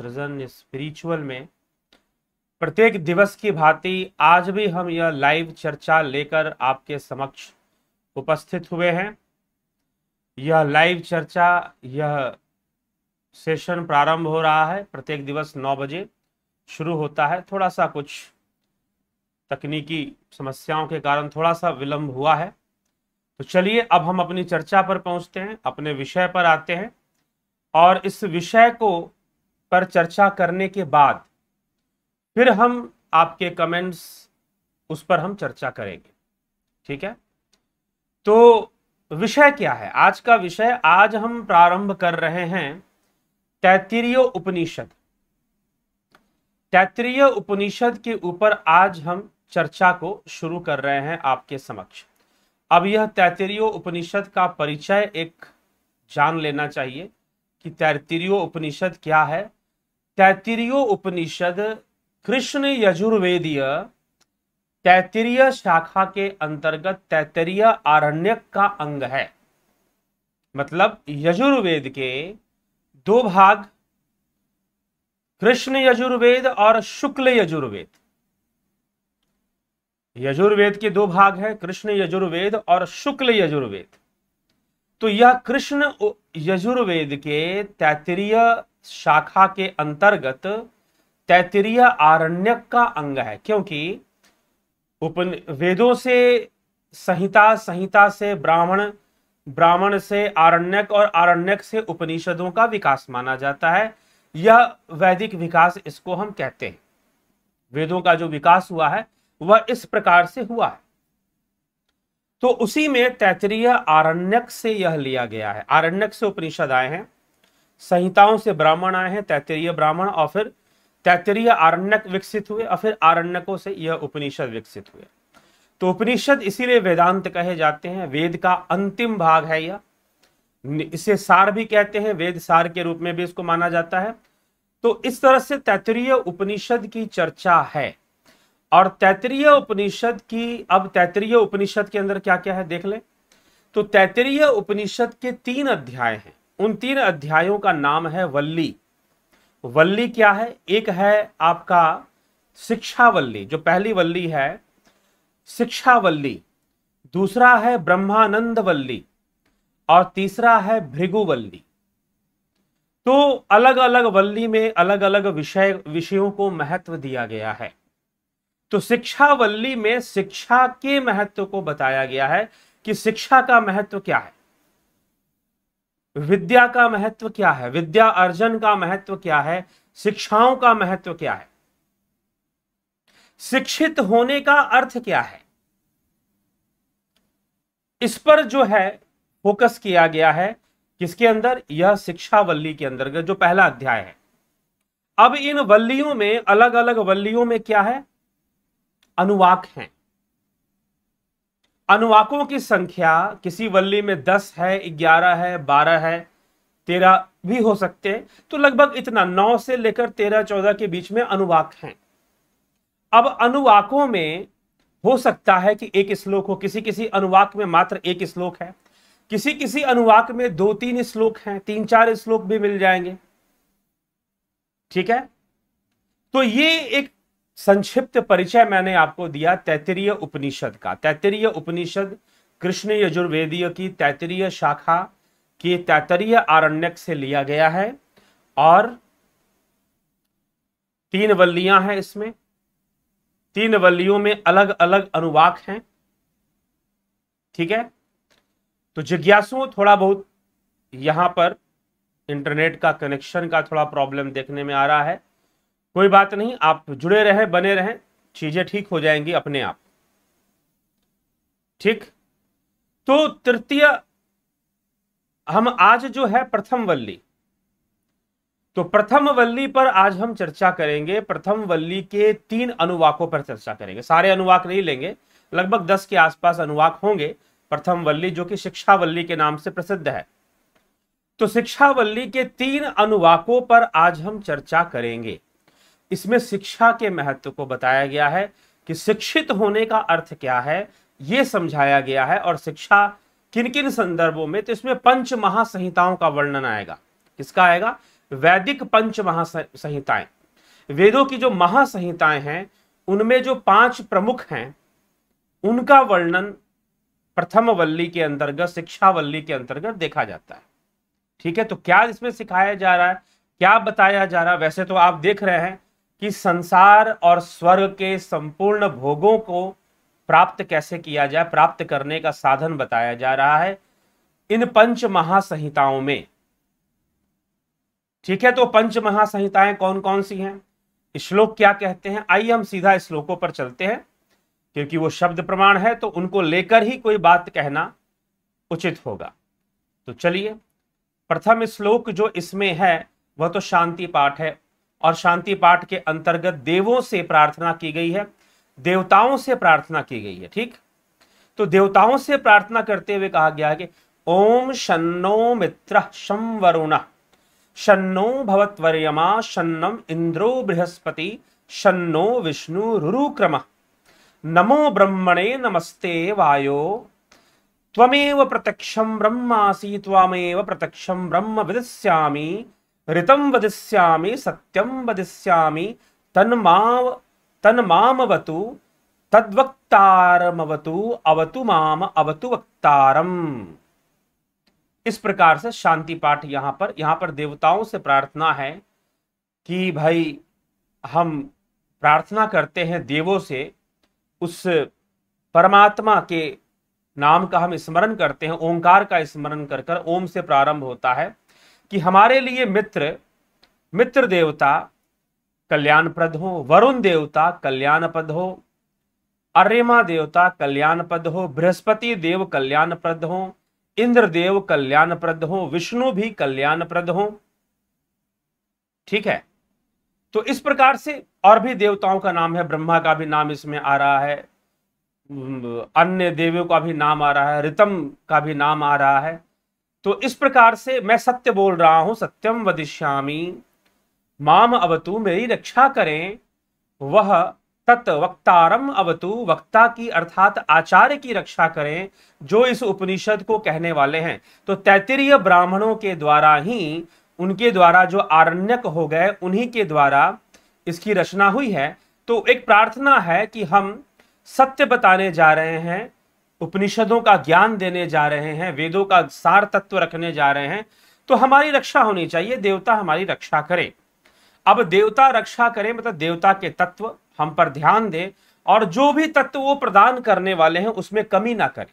सृजन स्पिरिचुअल में प्रत्येक दिवस की भांति आज भी हम यह लाइव चर्चा लेकर आपके समक्ष उपस्थित हुए हैं यह लाइव चर्चा यह सेशन प्रारंभ हो रहा है प्रत्येक दिवस नौ बजे शुरू होता है थोड़ा सा कुछ तकनीकी समस्याओं के कारण थोड़ा सा विलंब हुआ है तो चलिए अब हम अपनी चर्चा पर पहुंचते हैं अपने विषय पर आते हैं और इस विषय को पर चर्चा करने के बाद फिर हम आपके कमेंट्स उस पर हम चर्चा करेंगे ठीक है तो विषय क्या है आज का विषय आज हम प्रारंभ कर रहे हैं तैतरीय उपनिषद तैतरीय उपनिषद के ऊपर आज हम चर्चा को शुरू कर रहे हैं आपके समक्ष अब यह तैतरीय उपनिषद का परिचय एक जान लेना चाहिए कि तैतरीय उपनिषद क्या है तैतरीय उपनिषद कृष्ण यजुर्वेदीय तैतरीय शाखा के अंतर्गत तैतरीय आरण्यक का अंग है मतलब यजुर्वेद के दो भाग कृष्ण यजुर्वेद और शुक्ल यजुर्वेद यजुर्वेद के दो भाग हैं कृष्ण यजुर्वेद और शुक्ल यजुर्वेद तो यह कृष्ण यजुर्वेद के तैतरीय शाखा के अंतर्गत तैतरीय आरण्यक का अंग है क्योंकि उपन वेदों से संहिता संहिता से ब्राह्मण ब्राह्मण से आरण्यक और आरण्यक से उपनिषदों का विकास माना जाता है यह वैदिक विकास इसको हम कहते हैं वेदों का जो विकास हुआ है वह इस प्रकार से हुआ है तो उसी में तैतरीय आरण्यक से यह लिया गया है आरण्यक से उपनिषद आए हैं संहिताओं से ब्राह्मण आए हैं तैतरीय ब्राह्मण और फिर तैतरीय आरण्यक विकसित हुए और फिर आरण्यकों से यह उपनिषद विकसित हुए तो उपनिषद इसीलिए वेदांत कहे जाते हैं वेद का अंतिम भाग है यह इसे सार भी कहते हैं वेद सार के रूप में भी इसको माना जाता है तो इस तरह से तैतरीय उपनिषद की चर्चा है और तैतरीय उपनिषद की अब तैतरीय उपनिषद के अंदर क्या क्या है देख लें तो तैतरीय उपनिषद के तीन अध्याय हैं उन तीन अध्यायों का नाम है वल्ली वल्ली क्या है एक है आपका शिक्षा वल्ली जो पहली वल्ली है शिक्षा वल्ली दूसरा है ब्रह्मानंद वल्ली और तीसरा है भृगुवल्ली तो अलग अलग वल्ली में अलग अलग विषय विषयों को महत्व दिया गया है तो शिक्षा वल्ली में शिक्षा के महत्व को बताया गया है कि शिक्षा का महत्व क्या है विद्या का महत्व क्या है विद्या अर्जन का महत्व क्या है शिक्षाओं का महत्व क्या है शिक्षित होने का अर्थ क्या है इस पर जो है फोकस किया गया है किसके अंदर यह शिक्षा वल्ली के अंतर्गत जो पहला अध्याय है अब इन वल्लियों में अलग अलग वल्लियों में क्या है अनुवाक हैं अनुवाकों की संख्या किसी वल्ली में दस है ग्यारह है बारह है तेरह भी हो सकते हैं तो लगभग इतना नौ से लेकर तेरह चौदह के बीच में अनुवाक हैं अब अनुवाकों में हो सकता है कि एक श्लोक हो किसी किसी अनुवाक में मात्र एक श्लोक है किसी किसी अनुवाक में दो तीन श्लोक हैं तीन चार श्लोक भी मिल जाएंगे ठीक है तो ये एक संक्षिप्त परिचय मैंने आपको दिया तैतरीय उपनिषद का तैतरीय उपनिषद कृष्ण यजुर्वेदीय की तैतरीय शाखा के तैतरीय आरण्यक से लिया गया है और तीन वल्लियां हैं इसमें तीन वल्लियों में अलग अलग अनुवाक हैं ठीक है तो जिज्ञासुओं थोड़ा बहुत यहां पर इंटरनेट का कनेक्शन का थोड़ा प्रॉब्लम देखने में आ रहा है कोई बात नहीं आप जुड़े रहें बने रहें चीजें ठीक हो जाएंगी अपने आप ठीक तो तृतीय हम आज जो है प्रथम वल्ली तो प्रथम वल्ली पर आज हम चर्चा करेंगे प्रथम वल्ली के तीन अनुवाकों पर चर्चा करेंगे सारे अनुवाक नहीं लेंगे लगभग दस के आसपास अनुवाक होंगे प्रथम वल्ली जो कि शिक्षा वल्ली के नाम से प्रसिद्ध है तो शिक्षा वल्ली के तीन अनुवाकों पर आज हम चर्चा करेंगे इसमें शिक्षा के महत्व को बताया गया है कि शिक्षित होने का अर्थ क्या है ये समझाया गया है और शिक्षा किन किन संदर्भों में तो इसमें पंच महासंहिताओं का वर्णन आएगा किसका आएगा वैदिक पंच महासंहिताएं वेदों की जो महासंहिताएं हैं उनमें जो पांच प्रमुख हैं उनका वर्णन प्रथम वल्ली के अंतर्गत शिक्षा वल्ली के अंतर्गत देखा जाता है ठीक है तो क्या इसमें सिखाया जा रहा है क्या बताया जा रहा है वैसे तो आप देख रहे हैं कि संसार और स्वर्ग के संपूर्ण भोगों को प्राप्त कैसे किया जाए प्राप्त करने का साधन बताया जा रहा है इन पंच महासंहिताओं में ठीक है तो पंच महासंहिताएं कौन कौन सी हैं श्लोक क्या कहते हैं आइए हम सीधा श्लोकों पर चलते हैं क्योंकि वो शब्द प्रमाण है तो उनको लेकर ही कोई बात कहना उचित होगा तो चलिए प्रथम श्लोक जो इसमें है वह तो शांति पाठ है और शांति पाठ के अंतर्गत देवों से प्रार्थना की गई है देवताओं से प्रार्थना की गई है ठीक तो देवताओं से प्रार्थना करते हुए कहा गया है कि ओम शन्नो मित्र शम वरुण शन्नो भवत्वर्यमा शन्नम इंद्रो बृहस्पति शन्नो विष्णु रुरुक्रम नमो ब्रह्मणे नमस्ते वायो त्वमेव प्रत्यक्षम ब्रह्मासी त्वमेव प्रत्यक्षम ब्रह्म विदस्यामी ऋतम वदिष्यामि सत्यम वदिष्यामि तन्माव तन्मामवतु तद्वक्तारमवतु अवतु माम अवतु वक्तारम इस प्रकार से शांति पाठ यहाँ पर यहाँ पर देवताओं से प्रार्थना है कि भाई हम प्रार्थना करते हैं देवों से उस परमात्मा के नाम का हम स्मरण करते हैं ओंकार का स्मरण कर कर ओम से प्रारंभ होता है कि हमारे लिए मित्र मित्र देवता कल्याणप्रद हो वरुण देवता कल्याणप्रद हो अर्यमा देवता कल्याणप्रद हो बृहस्पति देव कल्याणप्रद हो इंद्रदेव कल्याणप्रद हो विष्णु भी कल्याणप्रद हो ठीक है तो इस प्रकार से और भी देवताओं का नाम है ब्रह्मा का भी नाम इसमें आ रहा है अन्य देवियों का भी नाम आ रहा है रितम का भी नाम आ रहा है तो इस प्रकार से मैं सत्य बोल रहा हूं सत्यम वदिष्यामी माम अवतु मेरी रक्षा करें वह तत् वक्तारम अवतु वक्ता की अर्थात आचार्य की रक्षा करें जो इस उपनिषद को कहने वाले हैं तो तैतरीय ब्राह्मणों के द्वारा ही उनके द्वारा जो आरण्यक हो गए उन्हीं के द्वारा इसकी रचना हुई है तो एक प्रार्थना है कि हम सत्य बताने जा रहे हैं उपनिषदों का ज्ञान देने जा रहे हैं वेदों का सार तत्व रखने जा रहे हैं तो हमारी रक्षा होनी चाहिए देवता हमारी रक्षा करे अब देवता रक्षा करें मतलब देवता के तत्व हम पर ध्यान दें और जो भी तत्व वो प्रदान करने वाले हैं उसमें कमी ना करें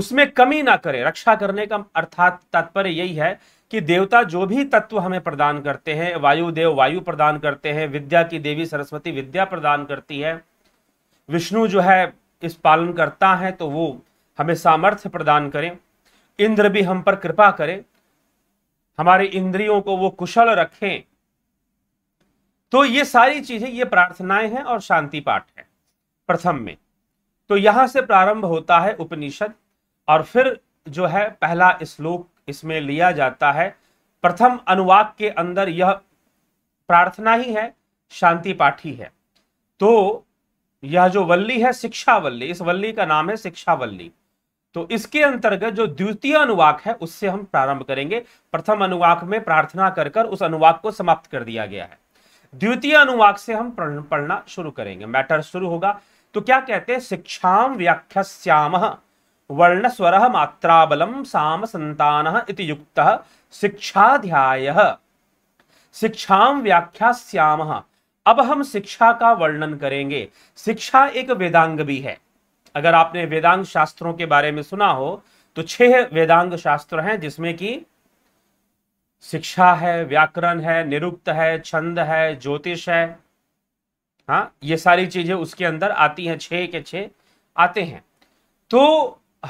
उसमें कमी ना करें रक्षा करने का अर्थात तात्पर्य यही है कि देवता जो भी तत्व हमें प्रदान करते हैं वायुदेव वायु प्रदान करते हैं विद्या की देवी सरस्वती विद्या प्रदान करती है विष्णु जो है इस पालन करता है तो वो हमें सामर्थ्य प्रदान करें इंद्र भी हम पर कृपा करें हमारे इंद्रियों को वो कुशल रखें तो ये सारी चीजें ये प्रार्थनाएं हैं और शांति पाठ है प्रथम में तो यहां से प्रारंभ होता है उपनिषद और फिर जो है पहला श्लोक इसमें लिया जाता है प्रथम अनुवाक के अंदर यह प्रार्थना ही है शांति पाठ ही है तो यह जो वल्ली है शिक्षा वल्ली इस वल्ली का नाम है शिक्षा वल्ली तो इसके अंतर्गत जो द्वितीय अनुवाक है उससे हम प्रारंभ करेंगे प्रथम अनुवाक में प्रार्थना कर कर उस अनुवाक को समाप्त कर दिया गया है द्वितीय अनुवाक से हम पढ़ना शुरू करेंगे मैटर शुरू होगा तो क्या कहते हैं शिक्षा व्याख्या वर्ण स्वर मात्राबलम साम संतान इति युक्त शिक्षाध्याय व्याख्या व्याख्याम अब हम शिक्षा का वर्णन करेंगे शिक्षा एक वेदांग भी है अगर आपने वेदांग शास्त्रों के बारे में सुना हो तो छह वेदांग शास्त्र हैं जिसमें कि शिक्षा है व्याकरण है निरुक्त है छंद है ज्योतिष है हाँ ये सारी चीजें उसके अंदर आती हैं छह के छह आते हैं तो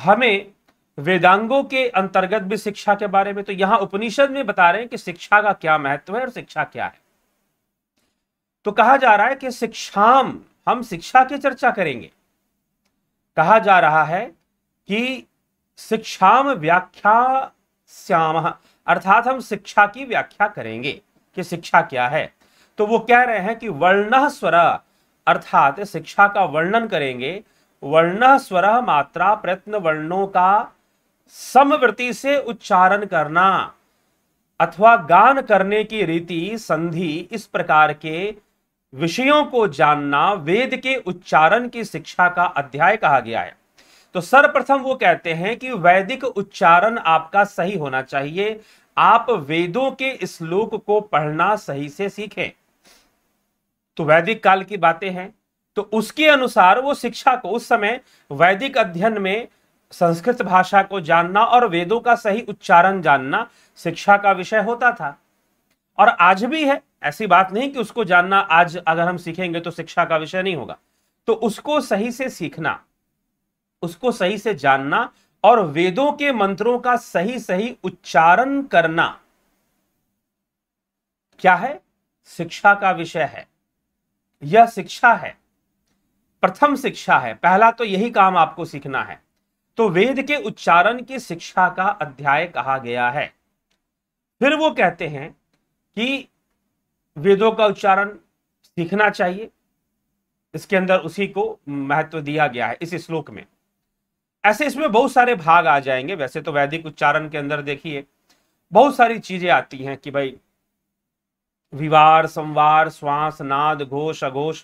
हमें वेदांगों के अंतर्गत भी शिक्षा के बारे में तो यहां उपनिषद में बता रहे हैं कि शिक्षा का क्या महत्व है और शिक्षा क्या है तो कहा जा रहा है कि शिक्षाम हम शिक्षा की चर्चा करेंगे कहा जा रहा है कि शिक्षाम व्याख्या श्याम अर्थात हम शिक्षा की व्याख्या करेंगे कि शिक्षा क्या है तो वो कह रहे हैं कि वर्ण स्वर अर्थात शिक्षा का वर्णन करेंगे वर्ण स्वर मात्रा प्रयत्न वर्णों का समवृत्ति से उच्चारण करना अथवा गान करने की रीति संधि इस प्रकार के विषयों को जानना वेद के उच्चारण की शिक्षा का अध्याय कहा गया है तो सर्वप्रथम वो कहते हैं कि वैदिक उच्चारण आपका सही होना चाहिए आप वेदों के श्लोक को पढ़ना सही से सीखें तो वैदिक काल की बातें हैं तो उसके अनुसार वो शिक्षा को उस समय वैदिक अध्ययन में संस्कृत भाषा को जानना और वेदों का सही उच्चारण जानना शिक्षा का विषय होता था और आज भी है ऐसी बात नहीं कि उसको जानना आज अगर हम सीखेंगे तो शिक्षा का विषय नहीं होगा तो उसको सही से सीखना उसको सही से जानना और वेदों के मंत्रों का सही सही उच्चारण करना क्या है शिक्षा का विषय है यह शिक्षा है प्रथम शिक्षा है पहला तो यही काम आपको सीखना है तो वेद के उच्चारण की शिक्षा का अध्याय कहा गया है फिर वो कहते हैं कि वेदों का उच्चारण सीखना चाहिए इसके अंदर उसी को महत्व दिया गया है इस श्लोक में ऐसे इसमें बहुत सारे भाग आ जाएंगे वैसे तो वैदिक उच्चारण के अंदर देखिए बहुत सारी चीजें आती हैं कि भाई विवार संवार श्वास नाद घोष अघोष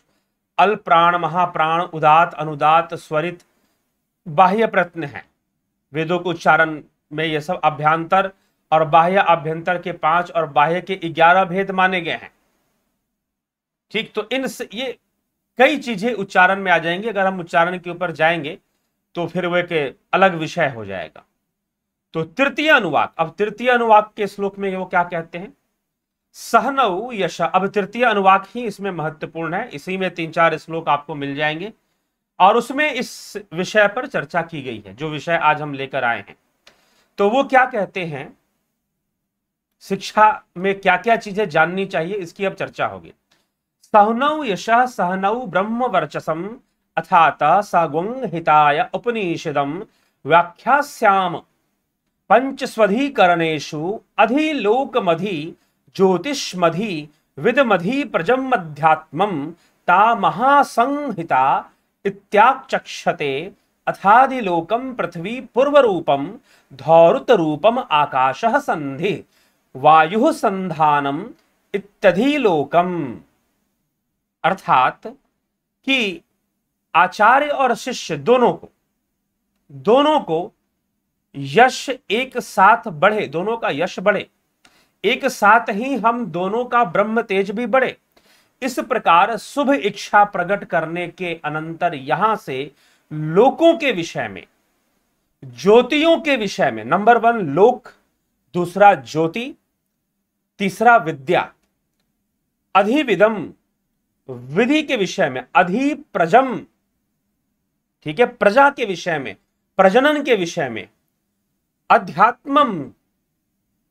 अल प्राण महाप्राण उदात अनुदात स्वरित बाह्य प्रत्न है वेदों के उच्चारण में यह सब अभ्यंतर और बाह्य अभ्यंतर के पांच और बाह्य के ग्यारह भेद माने गए हैं ठीक तो इन ये कई चीजें उच्चारण में आ जाएंगी अगर हम उच्चारण के ऊपर जाएंगे तो फिर वो एक अलग विषय हो जाएगा तो तृतीय अनुवाक अब तृतीय अनुवाक के श्लोक में वो क्या कहते हैं सहनऊ यश अब तृतीय अनुवाक ही इसमें महत्वपूर्ण है इसी में तीन चार श्लोक आपको मिल जाएंगे और उसमें इस विषय पर चर्चा की गई है जो विषय आज हम लेकर आए हैं तो वो क्या कहते हैं शिक्षा में क्या क्या चीजें जाननी चाहिए इसकी अब चर्चा होगी सहनौ यश सहनौ ब्रह्म वर्चसम अथात सगुंग हिताय उपनिषद व्याख्यास्याम अधि लोकमधि ज्योतिषमधि विदमधि प्रजमध्यात्मं ता महासंहिता इत्याचक्षते लोकम पृथ्वी धौरुत रूपम आकाशः सन्धि वायुः इत्यधि लोकम अर्थात कि आचार्य और शिष्य दोनों को दोनों को यश एक साथ बढ़े दोनों का यश बढ़े एक साथ ही हम दोनों का ब्रह्म तेज भी बढ़े इस प्रकार शुभ इच्छा प्रकट करने के अनंतर यहां से लोकों के विषय में ज्योतियों के विषय में नंबर वन लोक दूसरा ज्योति तीसरा विद्या अधिविदम विधि के विषय में अधि प्रजम ठीक है प्रजा के विषय में प्रजनन के विषय में अध्यात्मम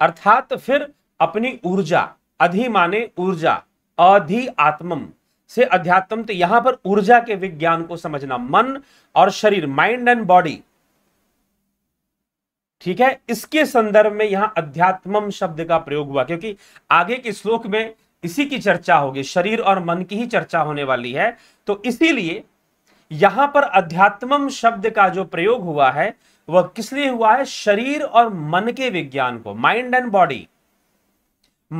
अर्थात फिर अपनी ऊर्जा अधि माने ऊर्जा अधि आत्मम से अध्यात्म तो यहां पर ऊर्जा के विज्ञान को समझना मन और शरीर माइंड एंड बॉडी ठीक है इसके संदर्भ में यहां अध्यात्मम शब्द का प्रयोग हुआ क्योंकि आगे के श्लोक में इसी की चर्चा होगी शरीर और मन की ही चर्चा होने वाली है तो इसीलिए यहां पर अध्यात्मम शब्द का जो प्रयोग हुआ है वह किस लिए हुआ है शरीर और मन के विज्ञान को माइंड एंड बॉडी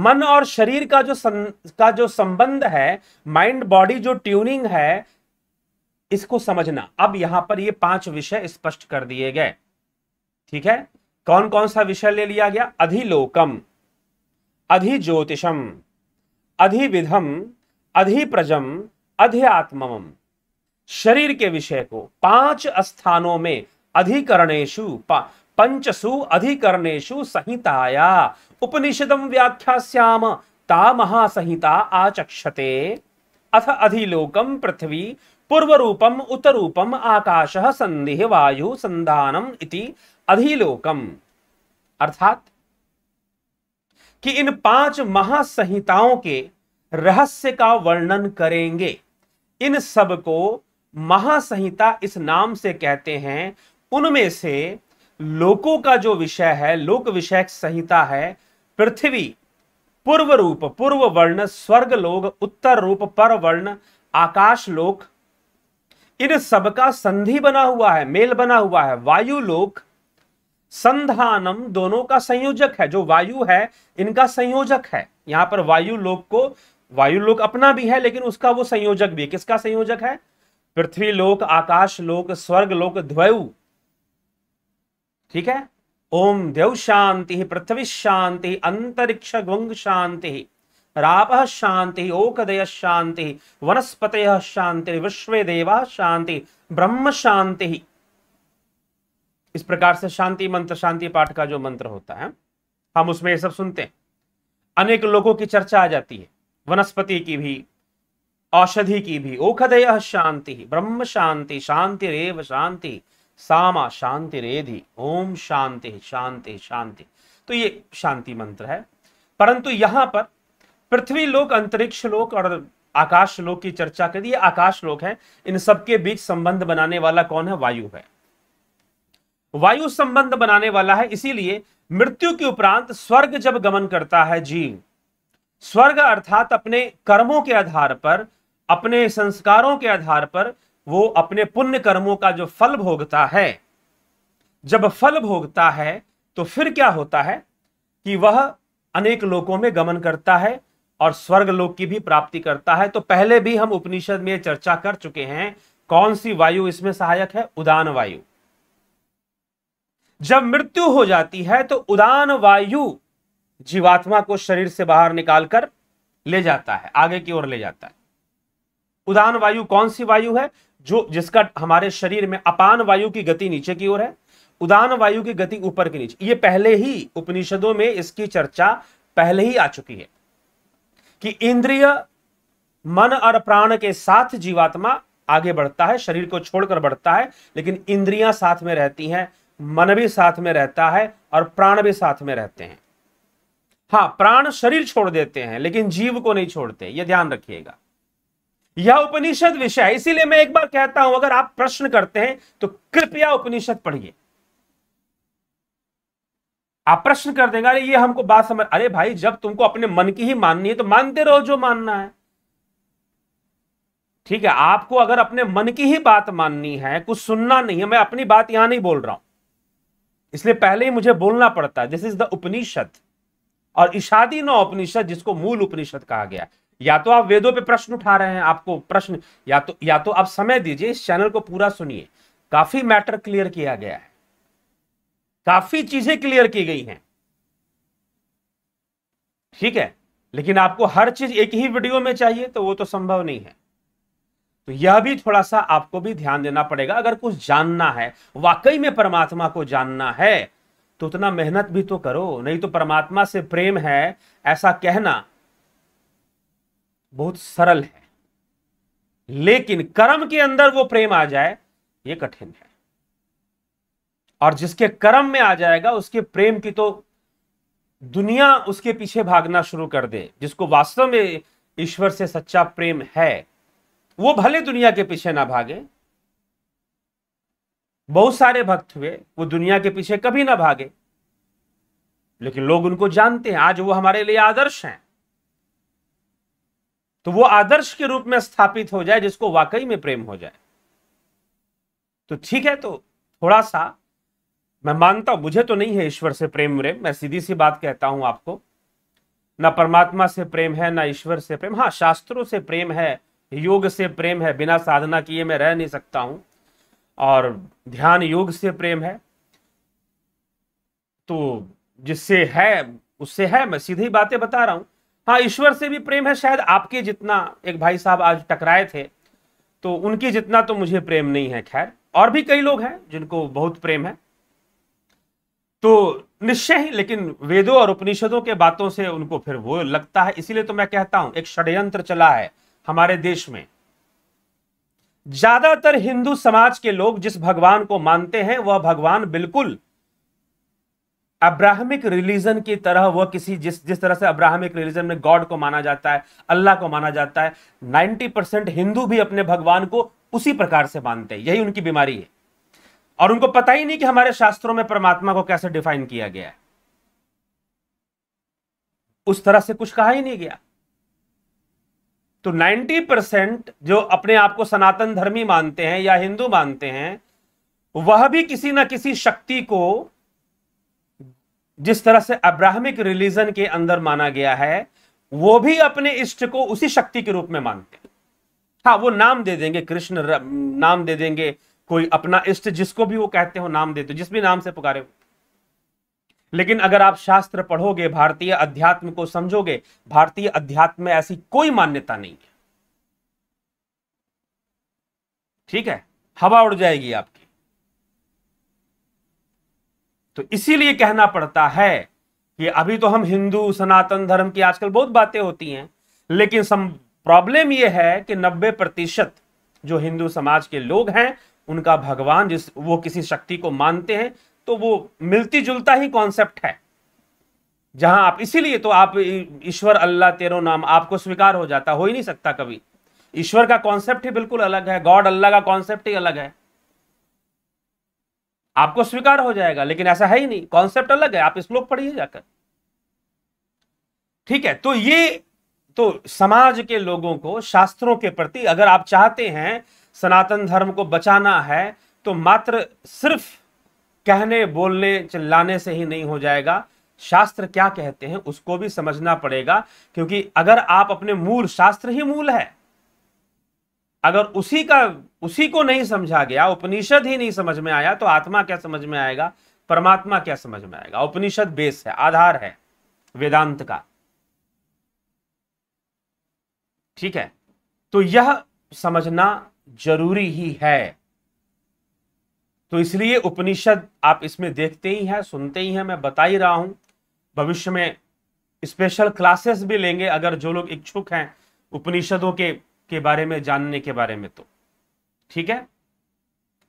मन और शरीर का जो सं, का जो संबंध है माइंड बॉडी जो ट्यूनिंग है इसको समझना अब यहां पर ये पांच विषय स्पष्ट कर दिए गए ठीक है कौन कौन सा विषय ले लिया गया अधिलोकम अधिज्योतिषम अधिविधम अधिप्रजम अध्यात्मम शरीर के विषय को पांच स्थानों में अधिकरणेशु पंचसु अधिकरणेशु संहिताया उपनिषदम व्याख्यास्याम ता महासंहिता आचक्षते अथ अधिलोकम पृथ्वी पूर्वरूपम उत्तरूपम आकाश संधि वायु संधानम इति अधिलोकम अर्थात कि इन पांच महासंहिताओं के रहस्य का वर्णन करेंगे इन सब को महासंहिता इस नाम से कहते हैं उनमें से लोकों का जो विषय है लोक विषय संहिता है पृथ्वी पूर्व रूप पूर्व वर्ण स्वर्ग लोक उत्तर रूप पर वर्ण आकाश लोक इन सब का संधि बना हुआ है मेल बना हुआ है वायु लोक संधानम दोनों का संयोजक है जो वायु है इनका संयोजक है यहां पर वायु लोक को वायु लोक अपना भी है लेकिन उसका वो संयोजक भी है किसका संयोजक है पृथ्वी लोक आकाश लोक स्वर्ग लोक द्वयु ठीक है ओम देव शांति पृथ्वी शांति अंतरिक्ष गुंग शांति राप शांति ओकदय शांति वनस्पत शांति विश्व देवा शांति ब्रह्म शांति इस प्रकार से शांति मंत्र शांति पाठ का जो मंत्र होता है हम उसमें ये सब सुनते हैं अनेक लोगों की चर्चा आ जाती है वनस्पति की भी औषधि की भी ओखदय शांति ब्रह्म शांति शांति रेव शांति सामा शांति रेधि ओम शांति शांति शांति तो ये शांति मंत्र है परंतु यहां पर पृथ्वी लोक अंतरिक्ष लोक और आकाश लोक की चर्चा कर दी आकाश लोक है इन सबके बीच संबंध बनाने वाला कौन है वायु है वायु संबंध बनाने वाला है इसीलिए मृत्यु के उपरांत स्वर्ग जब गमन करता है जीव स्वर्ग अर्थात अपने कर्मों के आधार पर अपने संस्कारों के आधार पर वो अपने पुण्य कर्मों का जो फल भोगता है जब फल भोगता है तो फिर क्या होता है कि वह अनेक लोकों में गमन करता है और स्वर्ग लोक की भी प्राप्ति करता है तो पहले भी हम उपनिषद में चर्चा कर चुके हैं कौन सी वायु इसमें सहायक है उदान वायु जब मृत्यु हो जाती है तो उदान वायु जीवात्मा को शरीर से बाहर निकालकर ले जाता है आगे की ओर ले जाता है उदान वायु कौन सी वायु है जो जिसका हमारे शरीर में अपान वायु की गति नीचे की ओर है उदान वायु की गति ऊपर की नीचे ये पहले ही उपनिषदों में इसकी चर्चा पहले ही आ चुकी है कि इंद्रिय मन और प्राण के साथ जीवात्मा आगे बढ़ता है शरीर को छोड़कर बढ़ता है लेकिन इंद्रियां साथ में रहती हैं मन भी साथ में रहता है और प्राण भी साथ में रहते हैं हाँ प्राण शरीर छोड़ देते हैं लेकिन जीव को नहीं छोड़ते यह ध्यान रखिएगा यह उपनिषद विषय है इसीलिए मैं एक बार कहता हूं अगर आप प्रश्न करते हैं तो कृपया उपनिषद पढ़िए आप प्रश्न कर देंगे अरे ये हमको बात समझ अरे भाई जब तुमको अपने मन की ही माननी है तो मानते रहो जो मानना है ठीक है आपको अगर अपने मन की ही बात माननी है कुछ सुनना नहीं है मैं अपनी बात यहां नहीं बोल रहा हूं इसलिए पहले ही मुझे बोलना पड़ता है दिस इज द उपनिषद और इशादी न उपनिषद जिसको मूल उपनिषद कहा गया या तो आप वेदों पे प्रश्न उठा रहे हैं आपको प्रश्न या तो या तो आप समय दीजिए इस चैनल को पूरा सुनिए काफी मैटर क्लियर किया गया है काफी चीजें क्लियर की गई हैं ठीक है लेकिन आपको हर चीज एक ही वीडियो में चाहिए तो वो तो संभव नहीं है तो यह भी थोड़ा सा आपको भी ध्यान देना पड़ेगा अगर कुछ जानना है वाकई में परमात्मा को जानना है तो उतना मेहनत भी तो करो नहीं तो परमात्मा से प्रेम है ऐसा कहना बहुत सरल है लेकिन कर्म के अंदर वो प्रेम आ जाए ये कठिन है और जिसके कर्म में आ जाएगा उसके प्रेम की तो दुनिया उसके पीछे भागना शुरू कर दे जिसको वास्तव में ईश्वर से सच्चा प्रेम है वो भले दुनिया के पीछे ना भागे बहुत सारे भक्त हुए वो दुनिया के पीछे कभी ना भागे लेकिन लोग उनको जानते हैं आज वो हमारे लिए आदर्श हैं तो वो आदर्श के रूप में स्थापित हो जाए जिसको वाकई में प्रेम हो जाए तो ठीक है तो थोड़ा सा मैं मानता हूं मुझे तो नहीं है ईश्वर से प्रेम प्रेम मैं सीधी सी बात कहता हूं आपको ना परमात्मा से प्रेम है ना ईश्वर से प्रेम हाँ शास्त्रों से प्रेम है योग से प्रेम है बिना साधना किए मैं रह नहीं सकता हूं और ध्यान योग से प्रेम है तो जिससे है उससे है मैं सीधी बातें बता रहा हूं हाँ ईश्वर से भी प्रेम है शायद आपके जितना एक भाई साहब आज टकराए थे तो उनके जितना तो मुझे प्रेम नहीं है खैर और भी कई लोग हैं जिनको बहुत प्रेम है तो निश्चय ही लेकिन वेदों और उपनिषदों के बातों से उनको फिर वो लगता है इसीलिए तो मैं कहता हूं एक षड्यंत्र चला है हमारे देश में ज्यादातर हिंदू समाज के लोग जिस भगवान को मानते हैं वह भगवान बिल्कुल अब्राहमिक रिलीजन की तरह वह किसी जिस जिस तरह से अब्राहमिक रिलीजन में गॉड को माना जाता है अल्लाह को माना जाता है 90 परसेंट हिंदू भी अपने भगवान को उसी प्रकार से मानते हैं यही उनकी बीमारी है और उनको पता ही नहीं कि हमारे शास्त्रों में परमात्मा को कैसे डिफाइन किया गया है उस तरह से कुछ कहा ही नहीं गया तो 90 परसेंट जो अपने आप को सनातन धर्मी मानते हैं या हिंदू मानते हैं वह भी किसी ना किसी शक्ति को जिस तरह से अब्राहमिक रिलीजन के अंदर माना गया है वो भी अपने इष्ट को उसी शक्ति के रूप में मानते हैं हाँ वो नाम दे देंगे कृष्ण नाम दे देंगे कोई अपना इष्ट जिसको भी वो कहते हो नाम दे दो जिस भी नाम से पुकारे लेकिन अगर आप शास्त्र पढ़ोगे भारतीय अध्यात्म को समझोगे भारतीय अध्यात्म में ऐसी कोई मान्यता नहीं है ठीक है हवा उड़ जाएगी आपकी तो इसीलिए कहना पड़ता है कि अभी तो हम हिंदू सनातन धर्म की आजकल बहुत बातें होती हैं लेकिन सम प्रॉब्लम यह है कि 90 प्रतिशत जो हिंदू समाज के लोग हैं उनका भगवान जिस वो किसी शक्ति को मानते हैं तो वो मिलती जुलता ही कॉन्सेप्ट है जहां आप इसीलिए तो आप ईश्वर अल्लाह तेरो नाम आपको स्वीकार हो जाता हो ही नहीं सकता कभी ईश्वर का कॉन्सेप्ट ही बिल्कुल अलग है गॉड अल्लाह का कॉन्सेप्ट ही अलग है आपको स्वीकार हो जाएगा लेकिन ऐसा है ही नहीं कॉन्सेप्ट अलग है आप श्लोक पढ़िए जाकर ठीक है तो ये तो समाज के लोगों को शास्त्रों के प्रति अगर आप चाहते हैं सनातन धर्म को बचाना है तो मात्र सिर्फ कहने बोलने चिल्लाने से ही नहीं हो जाएगा शास्त्र क्या कहते हैं उसको भी समझना पड़ेगा क्योंकि अगर आप अपने मूल शास्त्र ही मूल है अगर उसी का उसी को नहीं समझा गया उपनिषद ही नहीं समझ में आया तो आत्मा क्या समझ में आएगा परमात्मा क्या समझ में आएगा उपनिषद बेस है आधार है वेदांत का ठीक है तो यह समझना जरूरी ही है तो इसलिए उपनिषद आप इसमें देखते ही हैं सुनते ही हैं मैं बता ही रहा हूं भविष्य में स्पेशल क्लासेस भी लेंगे अगर जो लोग इच्छुक हैं उपनिषदों के के बारे में जानने के बारे में तो ठीक है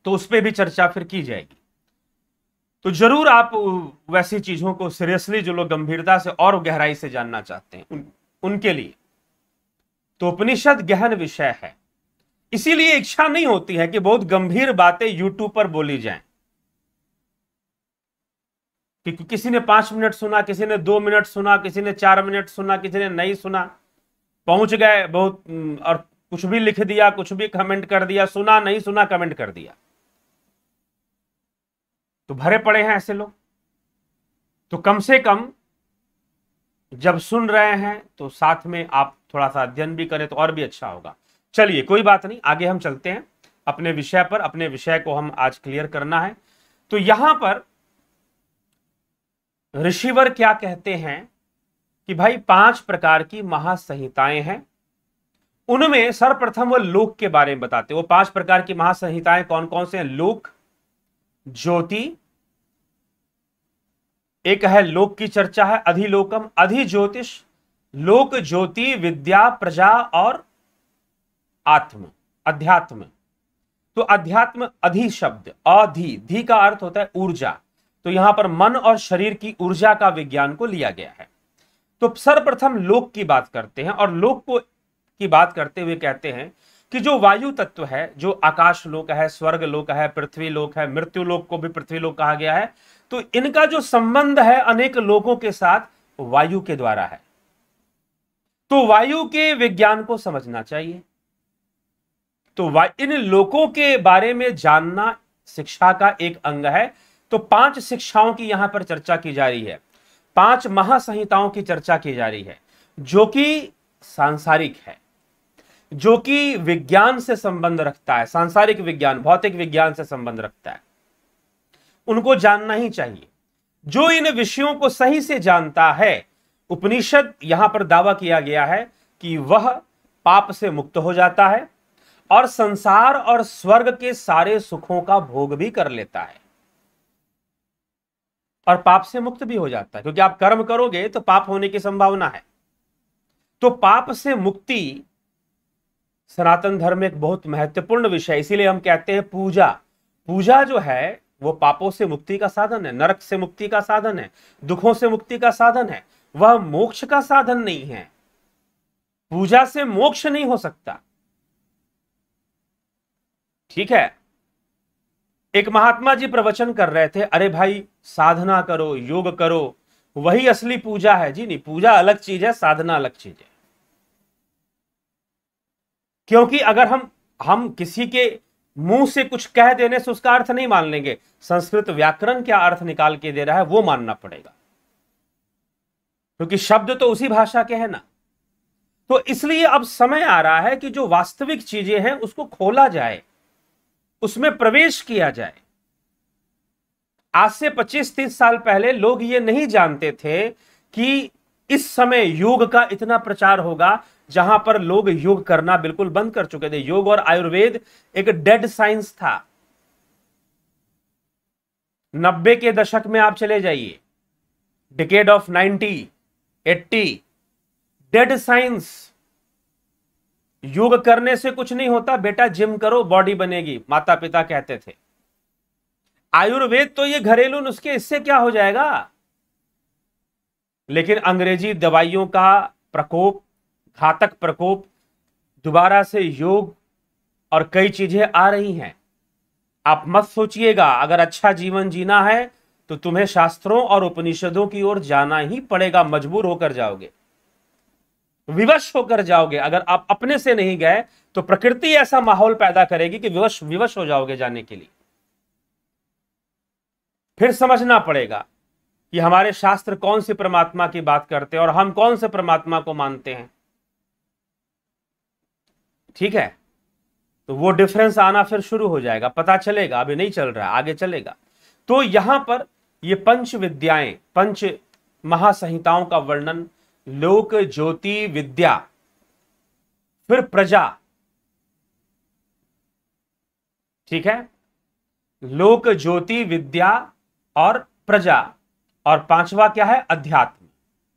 तो उस पर भी चर्चा फिर की जाएगी तो जरूर आप वैसी चीजों को सीरियसली जो लोग गंभीरता से और गहराई से जानना चाहते हैं उन, उनके लिए तो उपनिषद गहन विषय है इसीलिए इच्छा नहीं होती है कि बहुत गंभीर बातें यूट्यूब पर बोली जाएं कि किसी ने पांच मिनट सुना किसी ने दो मिनट सुना किसी ने चार मिनट सुना किसी ने नहीं सुना पहुंच गए बहुत और कुछ भी लिख दिया कुछ भी कमेंट कर दिया सुना नहीं सुना कमेंट कर दिया तो भरे पड़े हैं ऐसे लोग तो कम से कम जब सुन रहे हैं तो साथ में आप थोड़ा सा अध्ययन भी करें तो और भी अच्छा होगा चलिए कोई बात नहीं आगे हम चलते हैं अपने विषय पर अपने विषय को हम आज क्लियर करना है तो यहां पर ऋषिवर क्या कहते हैं कि भाई पांच प्रकार की महासंहिताएं हैं उनमें सर्वप्रथम वह लोक के बारे में बताते वो पांच प्रकार की महासंहिताएं कौन कौन से हैं लोक ज्योति एक है लोक की चर्चा है अधिलोकम अधि ज्योतिष लोक ज्योति विद्या प्रजा और आत्म अध्यात्म तो अध्यात्म अधि शब्द अधि धी का अर्थ होता है ऊर्जा तो यहां पर मन और शरीर की ऊर्जा का विज्ञान को लिया गया है तो सर्वप्रथम लोक की बात करते हैं और लोक को की बात करते हुए कहते हैं कि जो वायु तत्व है जो आकाश लोक है स्वर्ग लोक है पृथ्वी लोक है मृत्यु लोक को भी पृथ्वी लोक कहा गया है तो इनका जो संबंध है अनेक लोगों के साथ वायु के द्वारा है तो वायु के विज्ञान को समझना चाहिए तो इन लोगों के बारे में जानना शिक्षा का एक अंग है तो पांच शिक्षाओं की यहां पर चर्चा की जा रही है पांच महासंहिताओं की चर्चा की जा रही है जो कि सांसारिक है जो कि विज्ञान से संबंध रखता है सांसारिक विज्ञान भौतिक विज्ञान से संबंध रखता है उनको जानना ही चाहिए जो इन विषयों को सही से जानता है उपनिषद यहां पर दावा किया गया है कि वह पाप से मुक्त हो जाता है और संसार और स्वर्ग के सारे सुखों का भोग भी कर लेता है और पाप से मुक्त भी हो जाता है क्योंकि आप कर्म करोगे तो पाप होने की संभावना है तो पाप से मुक्ति सनातन धर्म एक बहुत महत्वपूर्ण विषय इसीलिए हम कहते हैं पूजा पूजा जो है वो पापों से मुक्ति का साधन है नरक से मुक्ति का साधन है दुखों से मुक्ति का साधन है वह मोक्ष का साधन नहीं है पूजा से मोक्ष नहीं हो सकता ठीक है एक महात्मा जी प्रवचन कर रहे थे अरे भाई साधना करो योग करो वही असली पूजा है जी नहीं पूजा अलग चीज है साधना अलग चीज है क्योंकि अगर हम हम किसी के मुंह से कुछ कह देने से उसका अर्थ नहीं मान लेंगे संस्कृत व्याकरण क्या अर्थ निकाल के दे रहा है वो मानना पड़ेगा क्योंकि शब्द तो उसी भाषा के है ना तो इसलिए अब समय आ रहा है कि जो वास्तविक चीजें हैं उसको खोला जाए उसमें प्रवेश किया जाए आज से 25-30 साल पहले लोग ये नहीं जानते थे कि इस समय योग का इतना प्रचार होगा जहां पर लोग योग करना बिल्कुल बंद कर चुके थे योग और आयुर्वेद एक डेड साइंस था नब्बे के दशक में आप चले जाइए decade of ninety eighty dead science योग करने से कुछ नहीं होता बेटा जिम करो बॉडी बनेगी माता पिता कहते थे आयुर्वेद तो ये घरेलू नुस्खे इससे क्या हो जाएगा लेकिन अंग्रेजी दवाइयों का प्रकोप घातक प्रकोप दोबारा से योग और कई चीजें आ रही हैं आप मत सोचिएगा अगर अच्छा जीवन जीना है तो तुम्हें शास्त्रों और उपनिषदों की ओर जाना ही पड़ेगा मजबूर होकर जाओगे विवश होकर जाओगे अगर आप अपने से नहीं गए तो प्रकृति ऐसा माहौल पैदा करेगी कि विवश विवश हो जाओगे जाने के लिए फिर समझना पड़ेगा कि हमारे शास्त्र कौन से परमात्मा की बात करते हैं और हम कौन से परमात्मा को मानते हैं ठीक है तो वो डिफरेंस आना फिर शुरू हो जाएगा पता चलेगा अभी नहीं चल रहा आगे चलेगा तो यहां पर ये पंच विद्याएं पंच महासंहिताओं का वर्णन लोक ज्योति विद्या फिर प्रजा ठीक है लोक ज्योति विद्या और प्रजा और पांचवा क्या है अध्यात्म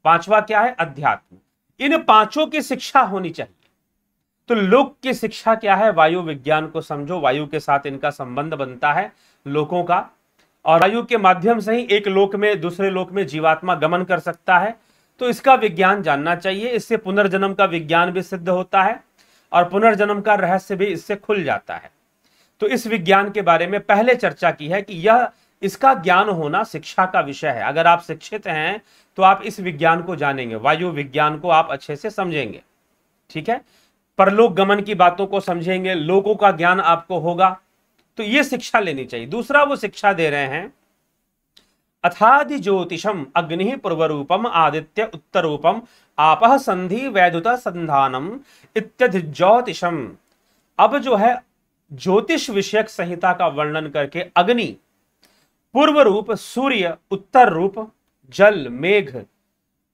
पांचवा क्या है अध्यात्म इन पांचों की शिक्षा होनी चाहिए तो लोक की शिक्षा क्या है वायु विज्ञान को समझो वायु के साथ इनका संबंध बनता है लोकों का और वायु के माध्यम से ही एक लोक में दूसरे लोक में जीवात्मा गमन कर सकता है तो इसका विज्ञान जानना चाहिए इससे पुनर्जन्म का विज्ञान भी सिद्ध होता है और पुनर्जन्म का रहस्य भी इससे खुल जाता है तो इस विज्ञान के बारे में पहले चर्चा की है कि यह इसका ज्ञान होना शिक्षा का विषय है अगर आप शिक्षित हैं तो आप इस विज्ञान को जानेंगे वायु विज्ञान को आप अच्छे से समझेंगे ठीक है परलोक गमन की बातों को समझेंगे लोगों का ज्ञान आपको होगा तो ये शिक्षा लेनी चाहिए दूसरा वो शिक्षा दे रहे हैं अथादि ज्योतिषम अग्नि पूर्वरूपम आदित्य उत्तरूपम आपह संधि वैद्युत संधानम इत्यधि ज्योतिषम अब जो है ज्योतिष विषयक संहिता का वर्णन करके अग्नि पूर्व रूप सूर्य उत्तर रूप जल मेघ